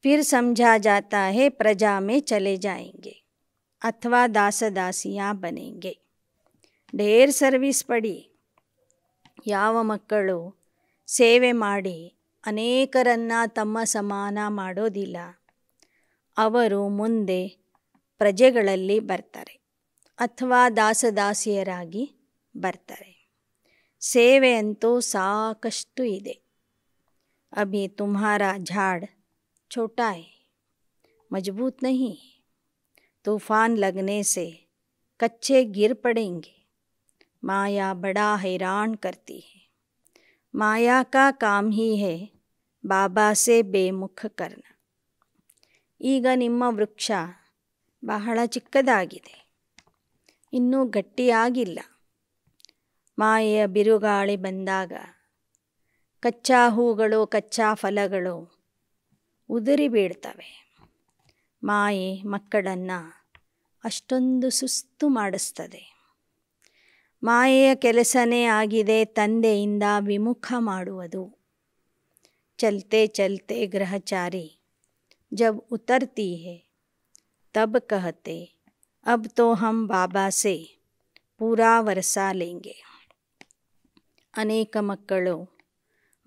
ಫಿರ್ ಸಮಜಾ ಜಾತಾ ಹೇ ಪ್ರಜಾ ಮೇ ಚಲೆ ಜಾಯಿಂಗೆ ಅಥವಾ ದಾಸದಾಸಿಯ ಬನೆಂಗೆ ಡೇರ್ ಸರ್ವಿಸ್ ಪಡಿ ಯಾವ ಮಕ್ಕಳು ಸೇವೆ ಮಾಡಿ ಅನೇಕರನ್ನ ತಮ್ಮ ಸಮಾನ ಮಾಡೋದಿಲ್ಲ ಅವರು ಮುಂದೆ ಪ್ರಜೆಗಳಲ್ಲಿ ಬರ್ತಾರೆ ಅಥವಾ ದಾಸದಾಸಿಯರಾಗಿ ಬರ್ತಾರೆ ಸೇವೆ ಅಂತೂ ಸಾಕಷ್ಟು ಇದೆ ಅಭಿ ತುಮಾರ ಝಾಡ್ ಛೋಟಾ ಹೈ ಮಜಬೂತ್ ನಹಿ ತೂಫಾನ್ ಲಗ್ನೆ ಸೆ ಕಚ್ಚೆ ಗಿರ್ ಪಡೆಂಗೆ ಮಾಯಾ ಬಡಾ ಹೈರಾಣ್ ಕರ್ತಿ ಹೇ माया का काम ही है बाबा से ಬೇಮುಖ ಕರ್ಣ ಈಗ ನಿಮ್ಮ ವೃಕ್ಷ ಬಹಳ ಚಿಕ್ಕದಾಗಿದೆ ಇನ್ನೂ ಗಟ್ಟಿಯಾಗಿಲ್ಲ ಮಾಯೆಯ ಬಿರುಗಾಳಿ ಬಂದಾಗ ಕಚ್ಚಾ ಹೂಗಳು ಕಚ್ಚಾ ಫಲಗಳು ಉದುರಿ ಬೀಳ್ತವೆ ಮಾಯೆ ಮಕ್ಕಳನ್ನು ಅಷ್ಟೊಂದು ಸುಸ್ತು ಮಾಡಿಸ್ತದೆ ಮಾಯೆಯ ಕೆಲಸನೇ ಆಗಿದೆ ತಂದೆಯಿಂದ ವಿಮುಖ ಮಾಡುವುದು ಚಲ್ತೆ ಚಲ್ತೆ ಗ್ರಹಚಾರಿ ಜಬ್ ಉತರ್ತಿ ಹೇ ತಬ್ ಕಹತೆ ಅಬ್ ತೋ ಹಮ್ ಬಾಬಾ ಸೆ ಪೂರಾ ವರ್ಸಾ ಲೆಂಗೆ ಅನೇಕ ಮಕ್ಕಳು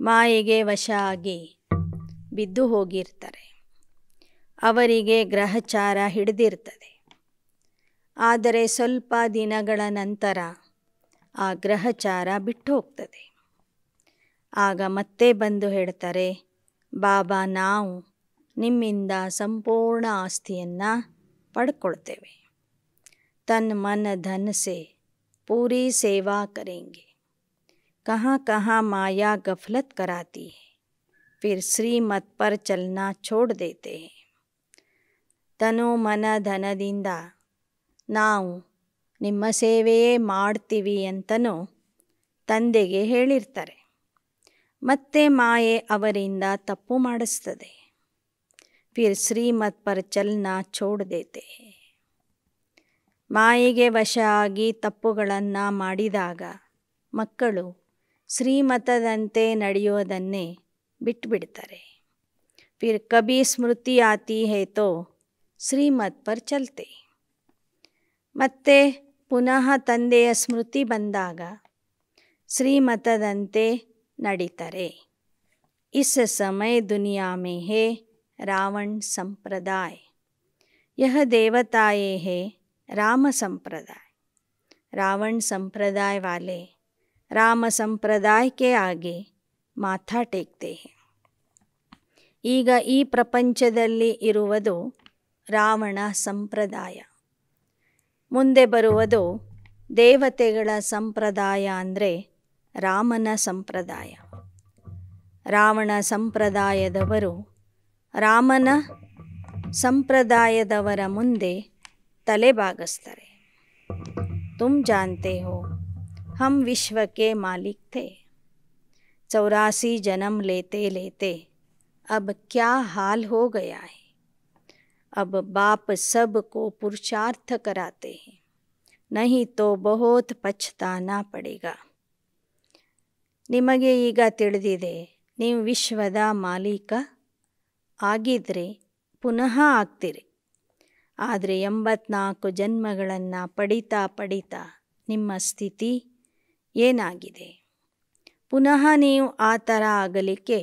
ಮಾಯೆಗೆ ವಶ ಆಗಿ ಬಿದ್ದು ಹೋಗಿರ್ತಾರೆ ಅವರಿಗೆ ಗ್ರಹಚಾರ ಹಿಡಿದಿರ್ತದೆ ಆದರೆ ಸ್ವಲ್ಪ ದಿನಗಳ ನಂತರ ಆ ಗ್ರಹಚಾರ ಬಿಟ್ಟು ಹೋಗ್ತದೆ ಆಗ ಮತ್ತೆ ಬಂದು ಹೇಳ್ತಾರೆ ಬಾಬಾ ನಾವು ನಿಮ್ಮಿಂದ ಸಂಪೂರ್ಣ ಆಸ್ತಿಯನ್ನು ಪಡ್ಕೊಳ್ತೇವೆ ತನ್ ಮನ ಧನ್ ಸೆ ಪೂರಿ ಸೇವಾ ಕರೆಂಗೆ कहाँ कहाँ माया गफलत कराती है फिर श्रीमत पर चलना छोड़ देते हैं तनो मन ಧನದಿಂದ ನಾವು ನಿಮ್ಮ ಸೇವೆಯೇ ಮಾಡ್ತೀವಿ ಅಂತನೂ ತಂದೆಗೆ ಹೇಳಿರ್ತಾರೆ ಮತ್ತೆ ಮಾಯೆ ಅವರಿಂದ ತಪ್ಪು ಮಾಡಿಸ್ತದೆ ಫಿರ್ ಶ್ರೀಮತ್ ಪರ ಚಲನ ಛೋಡ್ ಮಾಯೆಗೆ ವಶ ಆಗಿ ತಪ್ಪುಗಳನ್ನು ಮಾಡಿದಾಗ ಮಕ್ಕಳು ಶ್ರೀಮತದಂತೆ ನಡೆಯೋದನ್ನೇ ಬಿಟ್ಬಿಡ್ತಾರೆ ಫಿರ್ ಕಬಿ ಸ್ಮೃತಿ ಆತಿ ಹೇತೋ ಶ್ರೀಮತ್ ಪರ್ ಚಲ್ತೇ ಮತ್ತೆ ಪುನಃ ತಂದೆಯ ಸ್ಮೃತಿ ಬಂದಾಗ ಶ್ರೀಮತದಂತೆ ನಡೀತಾರೆ ಇಸ್ ಸಮಯ ದುನಿಯಾ ಮೇ ಹೇ ರಾವಣ್ ಸಂಪ್ರದಾಯ ಯಹ ದೇವತಾಯೇ ಹೇ ರಾಮ ಸಂಪ್ರದಾಯ ರಾವಣ್ ಸಂಪ್ರದಾಯ ವಾಲೆ ರಾಮ ಸಂಪ್ರದಾಯಕ್ಕೆ ಆಗಿ ಮಾಥಾ ಟೇಕ್ತೆ ಈಗ ಈ ಪ್ರಪಂಚದಲ್ಲಿ ಇರುವುದು ರಾವಣ ಸಂಪ್ರದಾಯ ಮುಂದೆ ಬರುವುದು ದೇವತೆಗಳ ಸಂಪ್ರದಾಯ ಅಂದರೆ ರಾಮನ ಸಂಪ್ರದಾಯ ರಾವಣ ಸಂಪ್ರದಾಯದವರು ರಾಮನ ಸಂಪ್ರದಾಯದವರ ಮುಂದೆ ತಲೆ ಬಾಗಿಸ್ತಾರೆ ತುಮ್ ಜಾನ್ತೆ ಹೋ ಹಮ್ ವಿಶ್ವಕ್ಕೆ ಮಾಲೀಕ್ ಥೆ ಚೌರಾಸಿ ಜನಂ ಲೇತೆ ಲೇತೆ ಅಬ್ ಕ್ಯಾ ಹಾಲ್ ಹೋ अब बाप सब को पुरुषार्थ कराते हैं नहीं तो बहुत ಪಚ್ತಾನ ಪಡೆಗ ನಿಮಗೆ ಈಗ ತಿಳಿದಿದೆ ನೀವು ವಿಶ್ವದ ಮಾಲೀಕ ಆಗಿದ್ದರೆ ಪುನಃ ಆಗ್ತೀರಿ ಆದರೆ ಎಂಬತ್ನಾಲ್ಕು ಜನ್ಮಗಳನ್ನು ಪಡಿತಾ ಪಡಿತಾ ನಿಮ್ಮ ಸ್ಥಿತಿ ಏನಾಗಿದೆ ಪುನಃ ನೀವು ಆ ಥರ ಆಗಲಿಕ್ಕೆ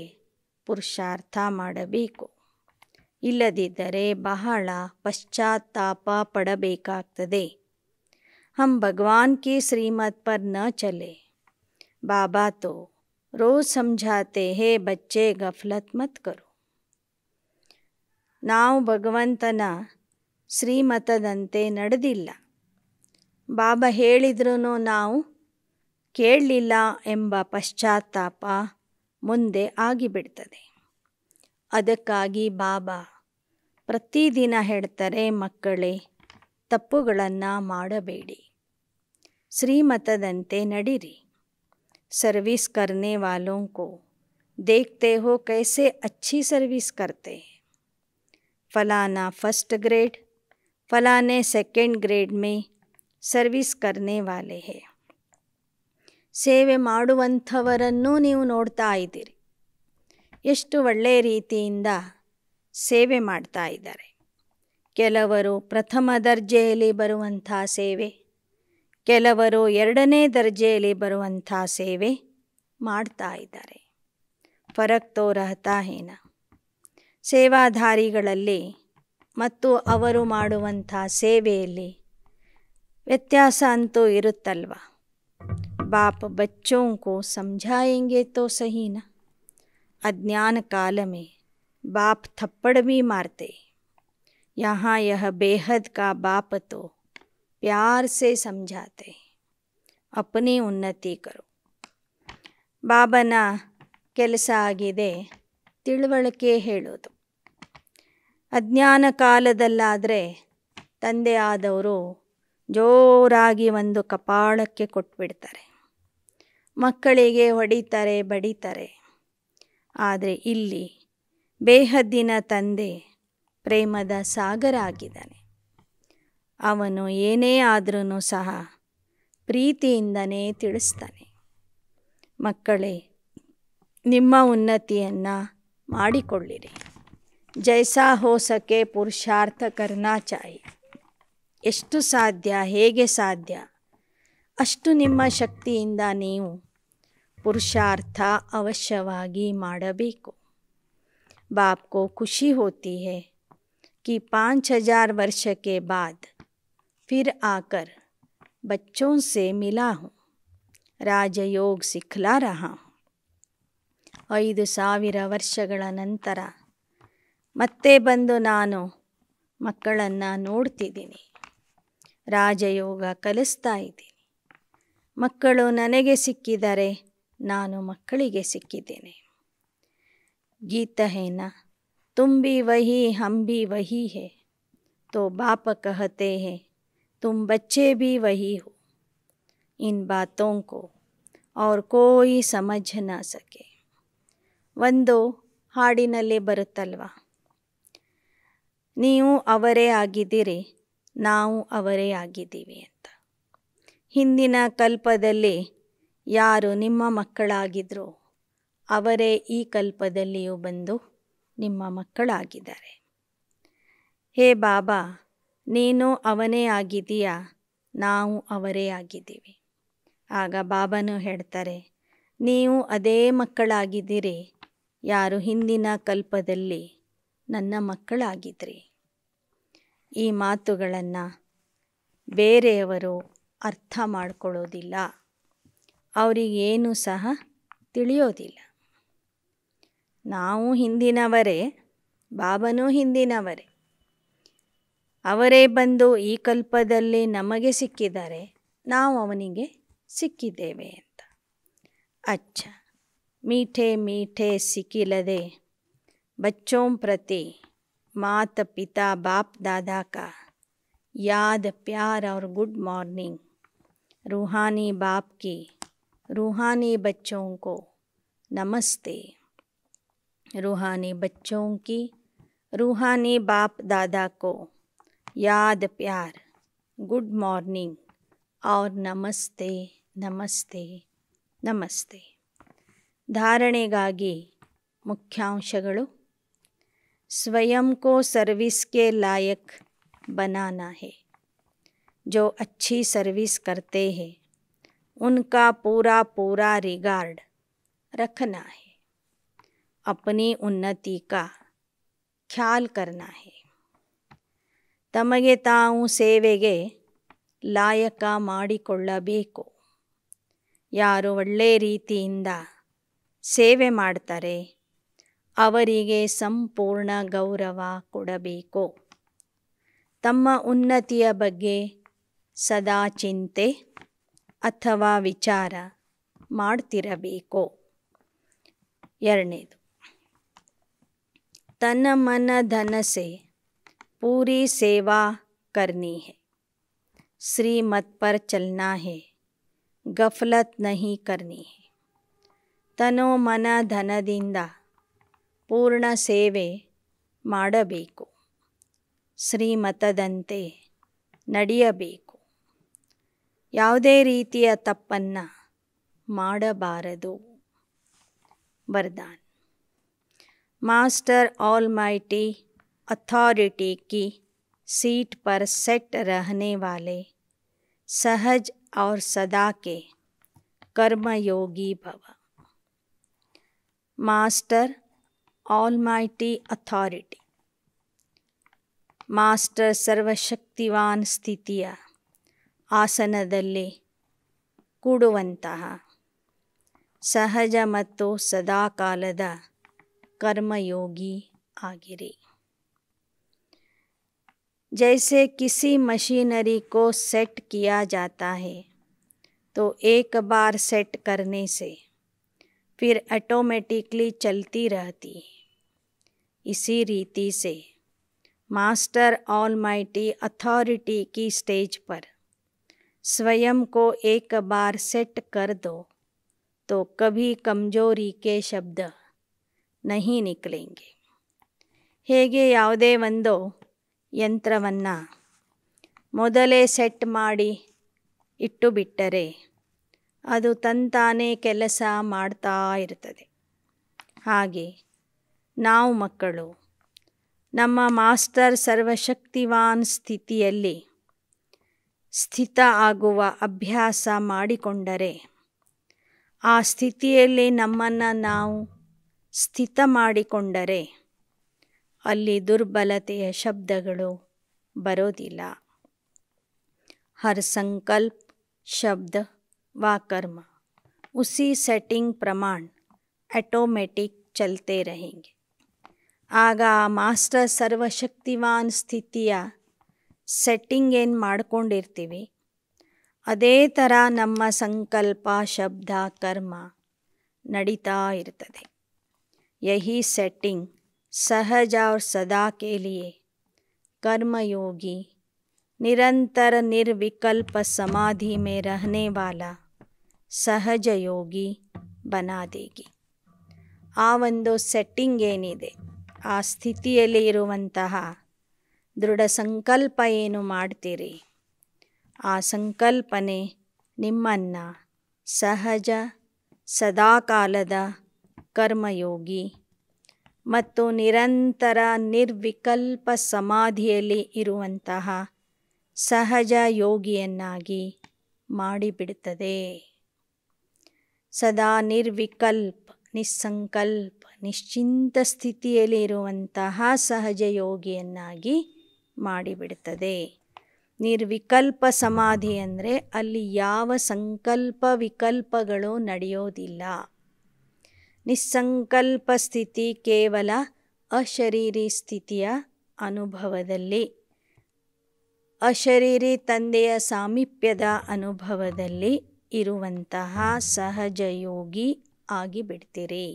ಪುರುಷಾರ್ಥ ಮಾಡಬೇಕು ಇಲ್ಲದಿದ್ದರೆ ಬಹಳ ಪಶ್ಚಾತ್ತಾಪ ಪಡಬೇಕಾಗ್ತದೆ हम ಭಗವಾನ್ की ಶ್ರೀಮತ್ ಪರ್ ನ ಚಲೆ ಬಾಬಾ ತೋ रोज़ समझाते ಹೇ बच्चे ಗಫಲತ್ ಮತ್ ಕರು ನಾವು ಭಗವಂತನ ಶ್ರೀಮತದಂತೆ ನಡೆದಿಲ್ಲ ಬಾಬಾ ಹೇಳಿದ್ರೂ ನಾವು ಕೇಳಲಿಲ್ಲ ಎಂಬ ಪಶ್ಚಾತ್ತಾಪ ಮುಂದೆ ಆಗಿಬಿಡ್ತದೆ ಅದಕ್ಕಾಗಿ ಬಾಬಾ ಪ್ರತಿದಿನ ಹೇಳ್ತಾರೆ ಮಕ್ಕಳೇ ತಪ್ಪುಗಳನ್ನು ಮಾಡಬೇಡಿ ಶ್ರೀಮತದಂತೆ ನಡಿರಿ ಸರ್ವಿಸ್ کرنے والوں کو دیکھتے ہو کیسے اچھی ಸರ್ವಿಸ್ کرتے ಫಲಾನಾ ಫಸ್ಟ್ கிரேಡ್ ಫಲಾನೇ ಸೆಕೆಂಡ್ கிரேಡ್ ಮೇ ಸರ್ವಿಸ್ کرنے والے ಹೇ ಸೇವೆ ಮಾಡುವಂತವರನ್ನು ನೀವು ನೋಡ್ತಾ ಇದ್ದೀರಿ ಎಷ್ಟು ಒಳ್ಳೆಯ ರೀತಿಯಿಂದ ಸೇವೆ ಮಾಡ್ತಾ ಇದ್ದಾರೆ ಕೆಲವರು ಪ್ರಥಮ ದರ್ಜೆಯಲ್ಲಿ ಬರುವಂಥ ಸೇವೆ ಕೆಲವರು ಎರಡನೇ ದರ್ಜೆಯಲ್ಲಿ ಬರುವಂಥ ಸೇವೆ ಮಾಡ್ತಾ ಇದ್ದಾರೆ ಫರಕ್ ತೋರಹತಾ ಹೇನ ಸೇವಾಧಾರಿಗಳಲ್ಲಿ ಮತ್ತು ಅವರು ಮಾಡುವಂಥ ಸೇವೆಯಲ್ಲಿ ವ್ಯತ್ಯಾಸ ಅಂತೂ ಇರುತ್ತಲ್ವ ಬಾಪ್ ಬಚ್ಚೋಂಕು ಸಮಜಾಯಂಗೆ ತೋ ಸಹೀನ ಅಜ್ಞಾನ काल में बाप थप्पड़ भी मारते यहाँ यह बेहद का बाप तो प्यार से समझाते अपनी ಉನ್ನತಿ ಕರು ಬಾಬನ ಕೆಲಸ ಆಗಿದೆ ತಿಳುವಳಿಕೆ ಹೇಳೋದು ಅಜ್ಞಾನ ಕಾಲದಲ್ಲಾದರೆ ತಂದೆ ಆದವರು ಜೋರಾಗಿ ಒಂದು ಕಪಾಳಕ್ಕೆ ಕೊಟ್ಬಿಡ್ತಾರೆ ಮಕ್ಕಳಿಗೆ ಹೊಡಿತಾರೆ ಬಡಿತಾರೆ ಆದರೆ ಇಲ್ಲಿ ಬೇಹದ್ದಿನ ತಂದೆ ಪ್ರೇಮದ ಸಾಗರ ಆಗಿದ್ದಾನೆ ಅವನು ಏನೇ ಆದ್ರೂ ಸಹ ಪ್ರೀತಿಯಿಂದನೇ ತಿಳಿಸ್ತಾನೆ ಮಕ್ಕಳೇ ನಿಮ್ಮ ಉನ್ನತಿಯನ್ನು ಮಾಡಿಕೊಳ್ಳಿರಿ ಜೈಸಾ ಹೋಸಕ್ಕೆ ಪುರುಷಾರ್ಥ ಕರ್ಣಾಚಾಯಿ ಎಷ್ಟು ಸಾಧ್ಯ ಹೇಗೆ ಸಾಧ್ಯ ಅಷ್ಟು ನಿಮ್ಮ ಶಕ್ತಿಯಿಂದ ನೀವು पुरुषार्थ अवश्यವಾಗಿ ಮಾಡಬೇಕು باپ کو খুশি ہوتی ہے کہ 5000 ವರ್ಷ کے بعد پھر आकर بچوں سے मिला हूं राजयोग सिखला रहा हूं 5000 ವರ್ಷಗಳ ನಂತರ ಮತ್ತೆ ಬಂದು ನಾನು ಮಕ್ಕಳನ್ನ ನೋಡ್ತಿದ್ದೀನಿ ರಾಜಯೋಗ ಕಲಿಸ್ತಾ ಇದ್ದೀನಿ ಮಕ್ಕಳು ನನಗೆ શીಕ್ಕಿದ್ದಾರೆ ನಾನು ಮಕ್ಕಳಿಗೆ ಸಿಕ್ಕಿದ್ದೇನೆ ಗೀತ ಹೇನ ತುಂಬಿ ವಹಿ ಹಂಬಿ ವಹಿ ಹೇ ತೋ ಬಾಪ ಕಹತೆ ಹೇ ತುಮ್ ಬಚ್ಚೆ ವಹಿ ಹೋ ಹೋ ಇನ್ ಅವ್ರು ಕೋ ಸಮಜ ನ ಸಖೆ ಒಂದು ಹಾಡಿನಲ್ಲಿ ಬರುತ್ತಲ್ವ ನೀವು ಅವರೇ ಆಗಿದ್ದೀರಿ ನಾವು ಅವರೇ ಆಗಿದ್ದೀವಿ ಅಂತ ಹಿಂದಿನ ಕಲ್ಪದಲ್ಲಿ ಯಾರು ನಿಮ್ಮ ಮಕ್ಕಳಾಗಿದ್ರು ಅವರೇ ಈ ಕಲ್ಪದಲ್ಲಿಯೂ ಬಂದು ನಿಮ್ಮ ಮಕ್ಕಳಾಗಿದ್ದಾರೆ ಹೇ ಬಾಬಾ ನೀನು ಅವನೇ ಆಗಿದೀಯಾ ನಾವು ಅವರೇ ಆಗಿದ್ದೀವಿ ಆಗ ಬಾಬಾನು ಹೇಳ್ತಾರೆ ನೀವು ಅದೇ ಮಕ್ಕಳಾಗಿದ್ದೀರಿ ಯಾರು ಹಿಂದಿನ ಕಲ್ಪದಲ್ಲಿ ನನ್ನ ಮಕ್ಕಳಾಗಿದ್ರಿ ಈ ಮಾತುಗಳನ್ನು ಬೇರೆಯವರು ಅರ್ಥ ಮಾಡಿಕೊಳ್ಳೋದಿಲ್ಲ ಅವರಿಗೇನು ಸಹ ತಿಳಿಯೋದಿಲ್ಲ ನಾವು ಹಿಂದಿನವರೇ ಬಾಬನೂ ಹಿಂದಿನವರೇ ಅವರೇ ಬಂದು ಈ ಕಲ್ಪದಲ್ಲಿ ನಮಗೆ ಸಿಕ್ಕಿದ್ದಾರೆ ನಾವು ಅವನಿಗೆ ಸಿಕ್ಕಿದ್ದೇವೆ ಅಂತ ಅಚ್ಚ ಮೀಠೆ ಮೀಠೆ ಸಿಕ್ಕಿಲ್ಲದೆ ಬಚ್ಚೋಂ ಪ್ರತಿ ಮಾತ ಪಿತಾ ಬಾಪ್ ದಾದಾಕ ಯಾದ ಪ್ಯಾರ್ ಅವ್ರ ಗುಡ್ ಮಾರ್ನಿಂಗ್ ರೂಹಾನಿ ಬಾಪ್ ಕಿ रूहानी बच्चों को नमस्ते रूहानी बच्चों की रूहानी बाप दादा को याद प्यार गुड मॉर्निंग और नमस्ते नमस्ते नमस्ते धारणे मुख्यांशु स्वयं को सर्विस के लायक बनाना है जो अच्छी सर्विस करते हैं उनका पूरा पूरा रिगार्ड रखना है अपनी उन्नति का ख्याल करना है ತಮಗೆ ತಾವು ಸೇವೆಗೆ ಲಾಯಕ ಮಾಡಿಕೊಳ್ಳಬೇಕು ಯಾರು ಒಳ್ಳೆಯ ರೀತಿಯಿಂದ ಸೇವೆ ಮಾಡ್ತಾರೆ ಅವರಿಗೆ ಸಂಪೂರ್ಣ ಗೌರವ ಕೊಡಬೇಕು ತಮ್ಮ ಉನ್ನತಿಯ ಬಗ್ಗೆ ಸದಾ ಚಿಂತೆ ಅಥವಾ ವಿಚಾರ ಮಾಡ್ತಿರಬೇಕು ಎರಡನೇದು तन मन धन से पूरी सेवा करनी है श्रीमत पर चलना है गफलत नहीं करनी है ತನೋ ಮನ ಧನದಿಂದ ಪೂರ್ಣ ಸೇವೆ ಮಾಡಬೇಕು ಶ್ರೀಮತದಂತೆ ನಡೆಯಬೇಕು ಯಾವುದೇ रीतिया ತಪ್ಪನ್ನು ಮಾಡಬಾರದು वरदान मास्टर ऑलमाइटी अथॉरिटी की सीट पर सेट रहने वाले सहज और सदा के कर्मयोगी भव मास्टर ऑलमाइटी अथॉरिटी मास्टर सर्वशक्तिवान स्थितिया ಆಸನದಲ್ಲಿ ಕೂಡುವಂತಹ ಸಹಜ ಮತ್ತು ಸದಾಕಾಲದ कर्मयोगी आगिरी जैसे किसी मशीनरी को सेट किया जाता है तो एक बार सेट करने से फिर ऑटोमेटिकली चलती रहती है इसी रीति से मास्टर ऑलमाइटी अथॉरिटी की स्टेज पर स्वयं को एक ಸೆಟ್ सेट ತೋ ಕಭಿ तो कभी ಶಬ್ದ ನಹಿ ನಿಕ್ಲೆಂಗೆ ಹೇಗೆ ಯಾವುದೇ ಒಂದು ಯಂತ್ರವನ್ನು ಮೊದಲೇ ಸೆಟ್ ಮಾಡಿ ಇಟ್ಟು ಬಿಟ್ಟರೆ ಅದು ತಂತಾನೇ ಕೆಲಸ ಮಾಡ್ತಾ ಇರ್ತದೆ ಹಾಗೆ ನಾವು ಮಕ್ಕಳು ನಮ್ಮ ಮಾಸ್ಟರ್ ಸರ್ವಶಕ್ತಿವಾನ್ ಸ್ಥಿತಿಯಲ್ಲಿ ಸ್ಥಿತ ಆಗುವ ಅಭ್ಯಾಸ ಮಾಡಿಕೊಂಡರೆ ಆ ಸ್ಥಿತಿಯಲ್ಲಿ ನಮ್ಮನ್ನು ನಾವು ಸ್ಥಿತ ಮಾಡಿಕೊಂಡರೆ ಅಲ್ಲಿ ದುರ್ಬಲತೆಯ ಶಬ್ದಗಳು ಬರೋದಿಲ್ಲ ಹರ್ ಸಂಕಲ್ಪ ಶಬ್ದ ವಾಕರ್ಮ ಕರ್ಮ उसी ಸೆಟ್ಟಿಂಗ್ ಆಟೋಮೆಟಿಕ್ ಆಟೋಮೆಟಿಕ್ चलते रहेंगे ಆಗ ಮಾಸ್ಟರ್ ಸರ್ವಶಕ್ತಿವಾನ್ ಸ್ಥಿತಿಯ ಸೆಟ್ಟಿಂಗ್ ಏನು ಮಾಡ್ಕೊಂಡಿರ್ತೀವಿ ಅದೇ ಥರ ನಮ್ಮ ಸಂಕಲ್ಪ ಶಬ್ದ ಕರ್ಮ ನಡೀತಾ ಇರ್ತದೆ ಯಹಿ ಸೆಟ್ಟಿಂಗ್ ಸಹಜ ಅವ್ರ ಸದಾ ಕೇಳಿಯೇ ಕರ್ಮಯೋಗಿ ನಿರಂತರ ನಿರ್ವಿಕಲ್ಪ ಸಮಾಧಿ ಮೇ ರಹನೆ ವಾಲ ಸಹಜ ಯೋಗಿ ಬನಾ ದೇಗಿ ಆ ಒಂದು ಸೆಟ್ಟಿಂಗ್ ಏನಿದೆ ಆ ಸ್ಥಿತಿಯಲ್ಲಿ ಇರುವಂತಹ ದೃಢ ಸಂಕಲ್ಪ ಏನು ಮಾಡ್ತೀರಿ ಆ ಸಂಕಲ್ಪನೆ ನಿಮ್ಮನ್ನು ಸಹಜ ಸದಾಕಾಲದ ಕರ್ಮಯೋಗಿ ಮತ್ತು ನಿರಂತರ ನಿರ್ವಿಕಲ್ಪ ಸಮಾಧಿಯಲ್ಲಿ ಇರುವಂತಹ ಸಹಜ ಯೋಗಿಯನ್ನಾಗಿ ಮಾಡಿಬಿಡುತ್ತದೆ ಸದಾ ನಿರ್ವಿಕಲ್ಪ ನಿಸ್ಸಂಕಲ್ಪ ನಿಶ್ಚಿಂತ ಸ್ಥಿತಿಯಲ್ಲಿ ಇರುವಂತಹ ಸಹಜ ಯೋಗಿಯನ್ನಾಗಿ ಮಾಡಿಬಿಡ್ತದೆ ನಿರ್ವಿಕಲ್ಪ ಸಮಾಧಿ ಅಂದರೆ ಅಲ್ಲಿ ಯಾವ ಸಂಕಲ್ಪ ವಿಕಲ್ಪಗಳು ನಡೆಯೋದಿಲ್ಲ ನಿಸ್ಸಂಕಲ್ಪ ಸ್ಥಿತಿ ಕೇವಲ ಅಶರೀರಿ ಸ್ಥಿತಿಯ ಅನುಭವದಲ್ಲಿ ಅಶರೀರಿ ತಂದೆಯ ಸಾಮೀಪ್ಯದ ಅನುಭವದಲ್ಲಿ ಇರುವಂತಹ ಸಹಜಯೋಗಿ ಆಗಿಬಿಡ್ತೀರಿ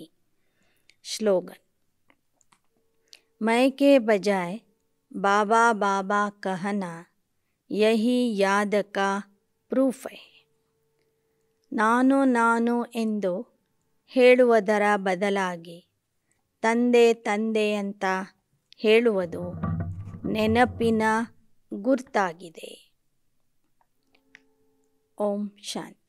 ಶ್ಲೋಗನ್ ಮೈಕೆ ಬಜಾಯ್ ಬಾಬಾ ಬಾಬಾ ಕಹನ ಯಹಿ याद का ನಾನು ನಾನು ಎಂದು ಹೇಳುವುದರ ಬದಲಾಗಿ ತಂದೆ ತಂದೆ ಅಂತ ಹೇಳುವುದು ನೆನಪಿನ ಗುರ್ತಾಗಿದೆ ಓಂ ಶಾಂತಿ